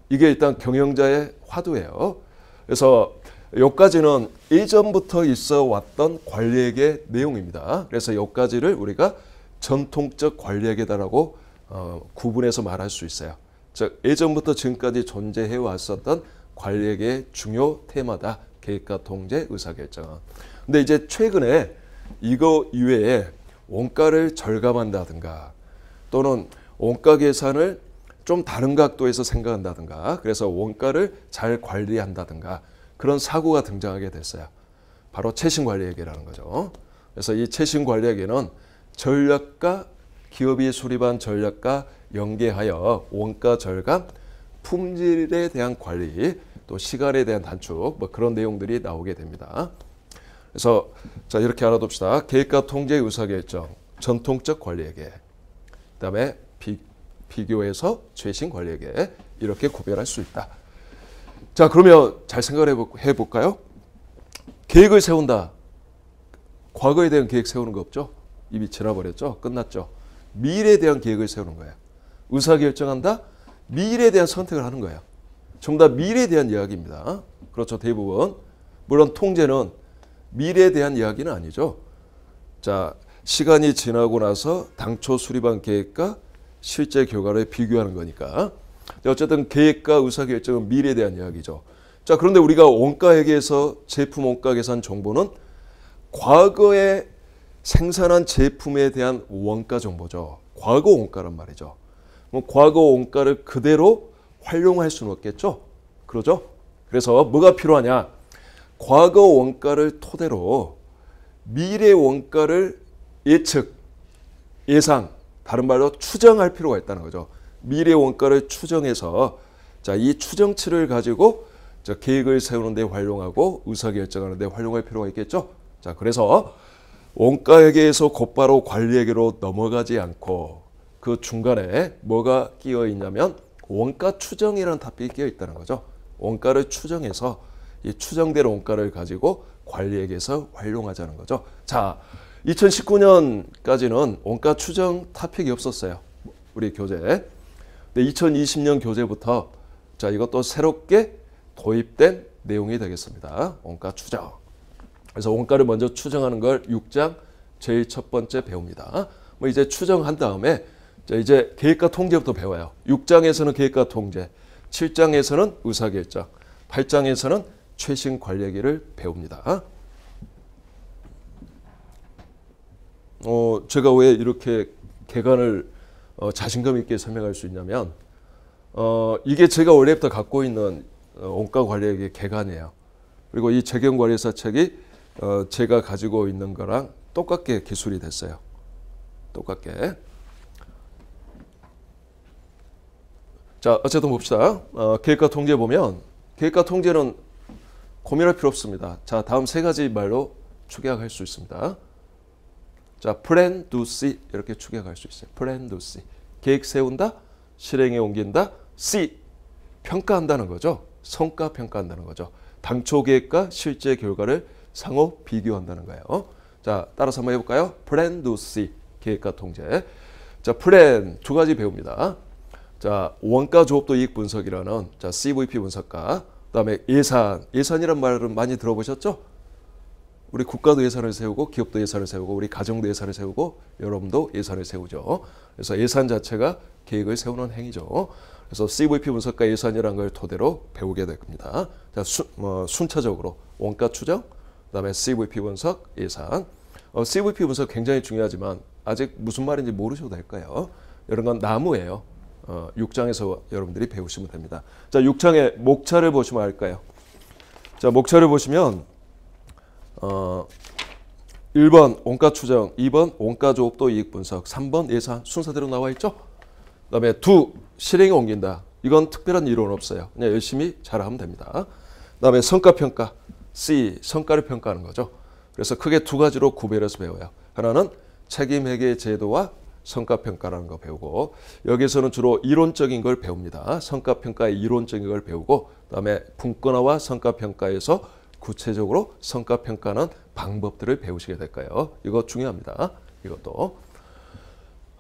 이게 일단 경영자의 화두예요. 그래서 요까지는 이전부터 있어 왔던 관리에게 내용입니다. 그래서 요까지를 우리가 전통적 관리에게다라고 어, 구분해서 말할 수 있어요. 즉 예전부터 지금까지 존재해 왔었던 관리에게 중요 테마다 계획과 통제 의사결정은. 근데 이제 최근에 이거 이외에 원가를 절감한다든가 또는 원가 계산을 좀 다른 각도에서 생각한다든가 그래서 원가를 잘 관리한다든가 그런 사고가 등장하게 됐어요. 바로 최신 관리회계라는 거죠. 그래서 이 최신 관리회계는 전략과 기업이 수립한 전략과 연계하여 원가 절감, 품질에 대한 관리, 또 시간에 대한 단축 뭐 그런 내용들이 나오게 됩니다. 그래서 자 이렇게 알아둡시다. 계획과 통제 의사결정, 전통적 관리에게, 그다음에 비교해서 최신 관리에게 이렇게 구별할 수 있다. 자, 그러면 잘 생각을 해볼까요? 계획을 세운다. 과거에 대한 계획 세우는 거 없죠? 이미 지나버렸죠? 끝났죠? 미래에 대한 계획을 세우는 거예요. 의사결정한다? 미래에 대한 선택을 하는 거예요. 정답 미래에 대한 이야기입니다. 그렇죠. 대부분. 물론 통제는 미래에 대한 이야기는 아니죠. 자, 시간이 지나고 나서 당초 수립한 계획과 실제 결과를 비교하는 거니까. 어쨌든 계획과 의사결정은 미래에 대한 이야기죠. 자, 그런데 우리가 원가액에서 제품 원가 계산 정보는 과거에 생산한 제품에 대한 원가 정보죠. 과거 원가란 말이죠. 뭐 과거 원가를 그대로 활용할 수는 없겠죠. 그러죠? 그래서 뭐가 필요하냐? 과거 원가를 토대로 미래 원가를 예측, 예상, 다른 말로 추정할 필요가 있다는 거죠. 미래 원가를 추정해서 자, 이 추정치를 가지고 자, 계획을 세우는 데 활용하고 의사결정하는 데 활용할 필요가 있겠죠. 자, 그래서 원가에게에서 곧바로 관리에게로 넘어가지 않고 그 중간에 뭐가 끼어 있냐면 원가 추정이라는 탑이 끼어 있다는 거죠. 원가를 추정해서 이 추정된 원가를 가지고 관리에게서 활용하자는 거죠. 자, 2019년까지는 원가 추정 탑픽이 없었어요. 우리 교재에. 2020년 교재부터 자 이것도 새롭게 도입된 내용이 되겠습니다. 원가 추정. 그래서 원가를 먼저 추정하는 걸 6장 제일 첫 번째 배웁니다. 뭐 이제 추정한 다음에 자 이제 계획과 통제부터 배워요. 6장에서는 계획과 통제, 7장에서는 의사결정, 8장에서는 최신 관리기를 배웁니다. 어, 제가 왜 이렇게 개간을 어, 자신감 있게 설명할 수 있냐면 어, 이게 제가 원래부터 갖고 있는 어, 원가 관리의 개관이에요. 그리고 이 재경관리사 책이 어, 제가 가지고 있는 거랑 똑같게 기술이 됐어요. 똑같게. 자, 어쨌든 봅시다. 어, 계획과 통제 보면 계획과 통제는 고민할 필요 없습니다. 자, 다음 세 가지 말로 축약할 수 있습니다. 자, p l 두 n 이렇게 축약할 수 있어요. plan 계획 세운다, 실행에 옮긴다, s 평가한다는 거죠. 성과 평가한다는 거죠. 당초 계획과 실제 결과를 상호 비교한다는 거예요. 어? 자, 따라서 한번 해볼까요? plan 계획과 통제. 자, p l 두 가지 배웁니다. 자, 원가 조업도 이익 분석이라는 자, CVP 분석과 그다음에 예산. 예산이란 말은 많이 들어보셨죠? 우리 국가도 예산을 세우고 기업도 예산을 세우고 우리 가정도 예산을 세우고 여러분도 예산을 세우죠. 그래서 예산 자체가 계획을 세우는 행위죠. 그래서 CVP 분석과 예산이라는 걸 토대로 배우게 될겁니다 자, 순, 어, 뭐, 차적으로 원가 추정, 그다음에 CVP 분석, 예산. 어, CVP 분석 굉장히 중요하지만 아직 무슨 말인지 모르셔도 될까요 이런 건 나무예요. 어, 6장에서 여러분들이 배우시면 됩니다. 자, 6장에 목차를 보시면 알까요? 자, 목차를 보시면 어, 1번 원가 추정, 2번 원가 조업도 이익 분석, 3번 예산 순서대로 나와 있죠. 그다음에 2 실행에 옮긴다. 이건 특별한 이론 없어요. 그냥 열심히 잘하면 됩니다. 그다음에 성과 평가 C 성과를 평가하는 거죠. 그래서 크게 두 가지로 구별해서 배워요. 하나는 책임 회계 제도와 성과 평가라는 거 배우고 여기에서는 주로 이론적인 걸 배웁니다. 성과 평가의 이론적인 걸 배우고 그다음에 분권화와 성과 평가에서 구체적으로 성과 평가는 방법들을 배우시게 될까요? 이거 중요합니다. 이것도.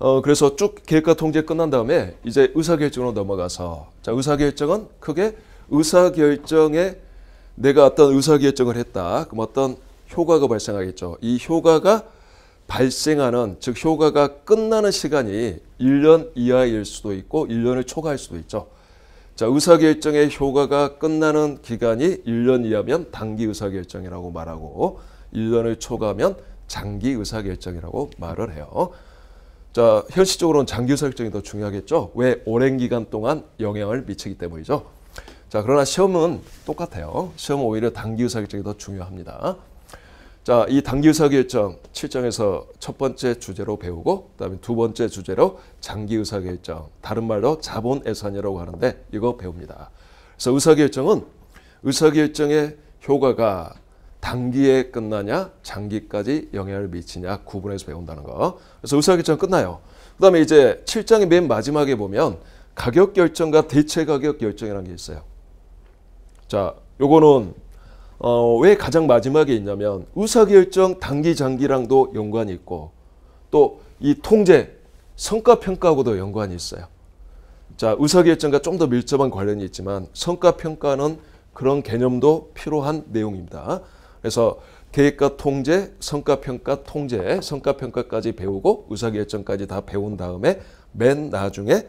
어, 그래서 쭉 계획과 통제 끝난 다음에 이제 의사결정으로 넘어가서 자, 의사결정은 크게 의사결정에 내가 어떤 의사결정을 했다. 그럼 어떤 효과가 발생하겠죠. 이 효과가 발생하는 즉 효과가 끝나는 시간이 1년 이하일 수도 있고 1년을 초과할 수도 있죠. 자, 의사결정의 효과가 끝나는 기간이 1년 이하면 단기 의사결정이라고 말하고 1년을 초과하면 장기 의사결정이라고 말을 해요. 자, 현실적으로는 장기 의사결정이 더 중요하겠죠. 왜 오랜 기간 동안 영향을 미치기 때문이죠. 자, 그러나 시험은 똑같아요. 시험은 오히려 단기 의사결정이 더 중요합니다. 자, 이 단기 의사결정 7장에서 첫 번째 주제로 배우고 그다음에 두 번째 주제로 장기 의사결정 다른 말로 자본 예산이라고 하는데 이거 배웁니다. 그래서 의사결정은 의사결정의 효과가 단기에 끝나냐 장기까지 영향을 미치냐 구분해서 배운다는 거. 그래서 의사결정 끝나요. 그다음에 이제 7장의 맨 마지막에 보면 가격 결정과 대체 가격 결정이라는 게 있어요. 자, 요거는 어, 왜 가장 마지막에 있냐면 의사결정 단기 장기랑도 연관이 있고 또 이 통제 성과 평가하고도 연관이 있어요. 자 의사결정과 좀 더 밀접한 관련이 있지만 성과 평가는 그런 개념도 필요한 내용입니다. 그래서 계획과 통제, 성과평가, 통제, 성과평가까지 배우고 의사결정까지 다 배운 다음에 맨 나중에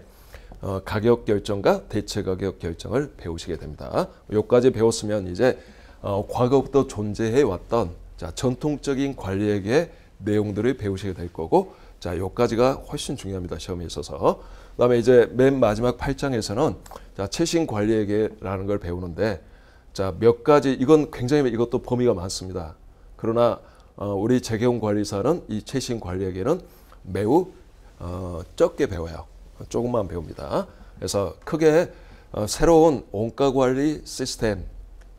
어, 가격 결정과 대체 가격 결정을 배우시게 됩니다. 요까지 배웠으면 이제 어, 과거부터 존재해 왔던 자, 전통적인 관리에게 내용들을 배우시게 될 거고 자, 요까지가 훨씬 중요합니다. 시험에 있어서. 그다음에 이제 맨 마지막 8장에서는 자, 최신 관리에게라는 걸 배우는데 자, 몇 가지 이건 굉장히 이것도 범위가 많습니다. 그러나 어, 우리 재경 관리사는 이 최신 관리에게는 매우 어, 적게 배워요. 조금만 배웁니다. 그래서 크게 어, 새로운 원가 관리 시스템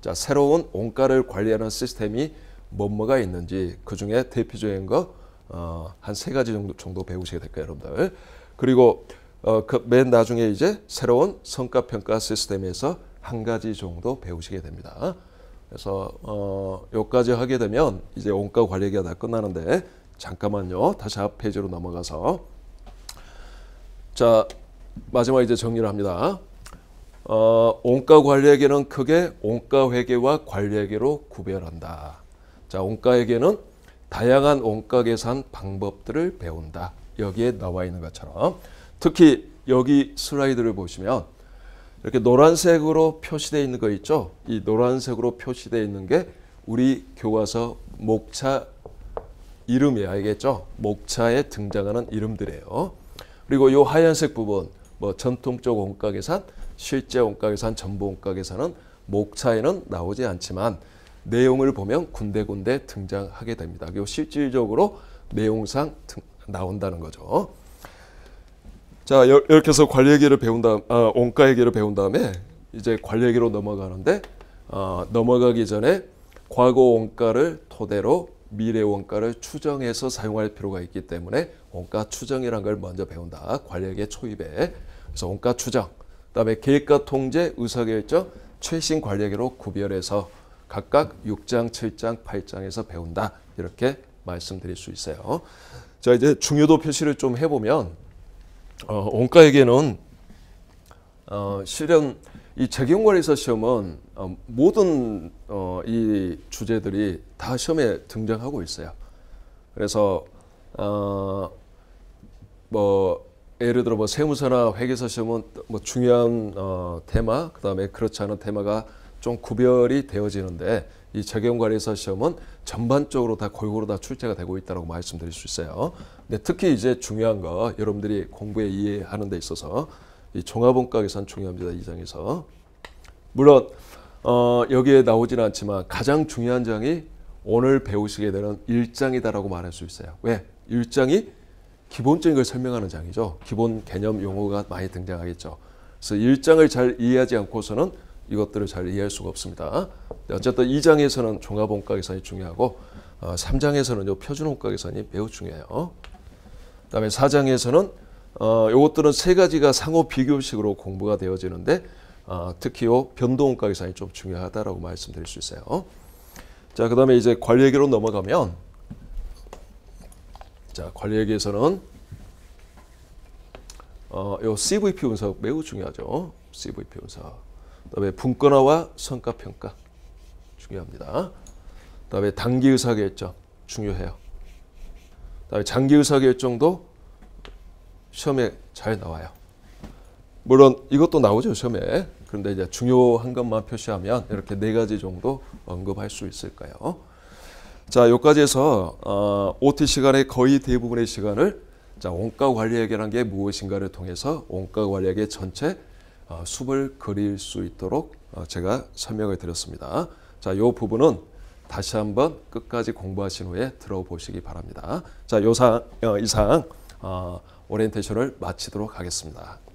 자, 새로운 원가를 관리하는 시스템이 뭐뭐가 있는지 그 중에 대표적인 거한세 어, 가지 정도, 정도 배우시게 될거요 여러분들. 그리고 어, 그 맨 나중에 이제 새로운 성과 평가 시스템에서 한 가지 정도 배우시게 됩니다. 그래서 어, 여기까지 하게 되면 이제 원가 관리가 다 끝나는데 잠깐만요. 다시 앞 페이지로 넘어가서 자 마지막 이제 정리를 합니다. 어, 원가 관리에게는 크게 온가 회계와 관리에게로 구별한다. 자, 온가에게는 다양한 온가 계산 방법들을 배운다. 여기에 나와 있는 것처럼 특히 여기 슬라이드를 보시면 이렇게 노란색으로 표시되어 있는 거 있죠? 이 노란색으로 표시되어 있는 게 우리 교과서 목차 이름이 알겠죠? 목차에 등장하는 이름들이에요. 그리고 이 하얀색 부분, 뭐 전통적 온가 계산, 실제 원가계산, 전부 원가계산은 목차에는 나오지 않지만 내용을 보면 군데군데 등장하게 됩니다. 그리고 실질적으로 내용상 나온다는 거죠. 자 이렇게 해서 관리회계를 배운 다음 아, 원가회계를 배운 다음에 이제 관리회계로 넘어가는데 어, 넘어가기 전에 과거 원가를 토대로 미래 원가를 추정해서 사용할 필요가 있기 때문에 원가 추정이란 걸 먼저 배운다. 관리회 초입에 그래서 원가 추정 그다음에 계획과 통제, 의사결정, 최신 관리계로 구별해서 각각 6장, 7장, 8장에서 배운다. 이렇게 말씀드릴 수 있어요. 자 이제 중요도 표시를 좀 해보면 어, 원가에게는 어, 실은 이 적용관리사 시험은 어, 모든 어, 이 주제들이 다 시험에 등장하고 있어요. 그래서 어, 뭐 예를 들어 뭐 세무서나 회계사 시험은 뭐 중요한 어, 테마 그다음에 그렇지 않은 테마가 좀 구별이 되어지는데 이 적용관리사 시험은 전반적으로 다 골고루 다 출제가 되고 있다고 말씀드릴 수 있어요. 근데 특히 이제 중요한 거 여러분들이 공부에 이해하는 데 있어서 이 종합원과 계산 중요합니다. 이 장에서 물론 어, 여기에 나오지는 않지만 가장 중요한 장이 오늘 배우시게 되는 일장이다라고 말할 수 있어요. 왜? 일장이 기본적인 걸 설명하는 장이죠. 기본 개념 용어가 많이 등장하겠죠. 그래서 1장을 잘 이해하지 않고서는 이것들을 잘 이해할 수가 없습니다. 네, 어쨌든 2장에서는 종합원가 계산이 중요하고 3장에서는 어, 이 표준원가 계산이 매우 중요해요. 그다음에 4장에서는 이것들은 어, 세 가지가 상호 비교식으로 공부가 되어지는데 어, 특히 요 변동원가 계산이 좀 중요하다라고 말씀드릴 수 있어요. 자, 그다음에 이제 관리해결로 넘어가면 자, 관리에게서는 어, 요 CVP 분석 매우 중요하죠. CVP 분석. 그다음에 분권화와 성과 평가 중요합니다. 그다음에 단기 의사 결정 중요해요. 그다음에 장기 의사 결정도 시험에 잘 나와요. 물론 이것도 나오죠 시험에. 그런데 이제 중요한 것만 표시하면 이렇게 네 가지 정도 언급할 수 있을까요? 자, 여기까지 해서 어, OT 시간의 거의 대부분의 시간을 자, 원가 관리학이라는 게 무엇인가를 통해서 원가 관리학의 전체 어, 숲을 그릴 수 있도록 어, 제가 설명을 드렸습니다. 자, 요 부분은 다시 한번 끝까지 공부하신 후에 들어보시기 바랍니다. 자, 요상 어, 이상 어, 오리엔테이션을 마치도록 하겠습니다.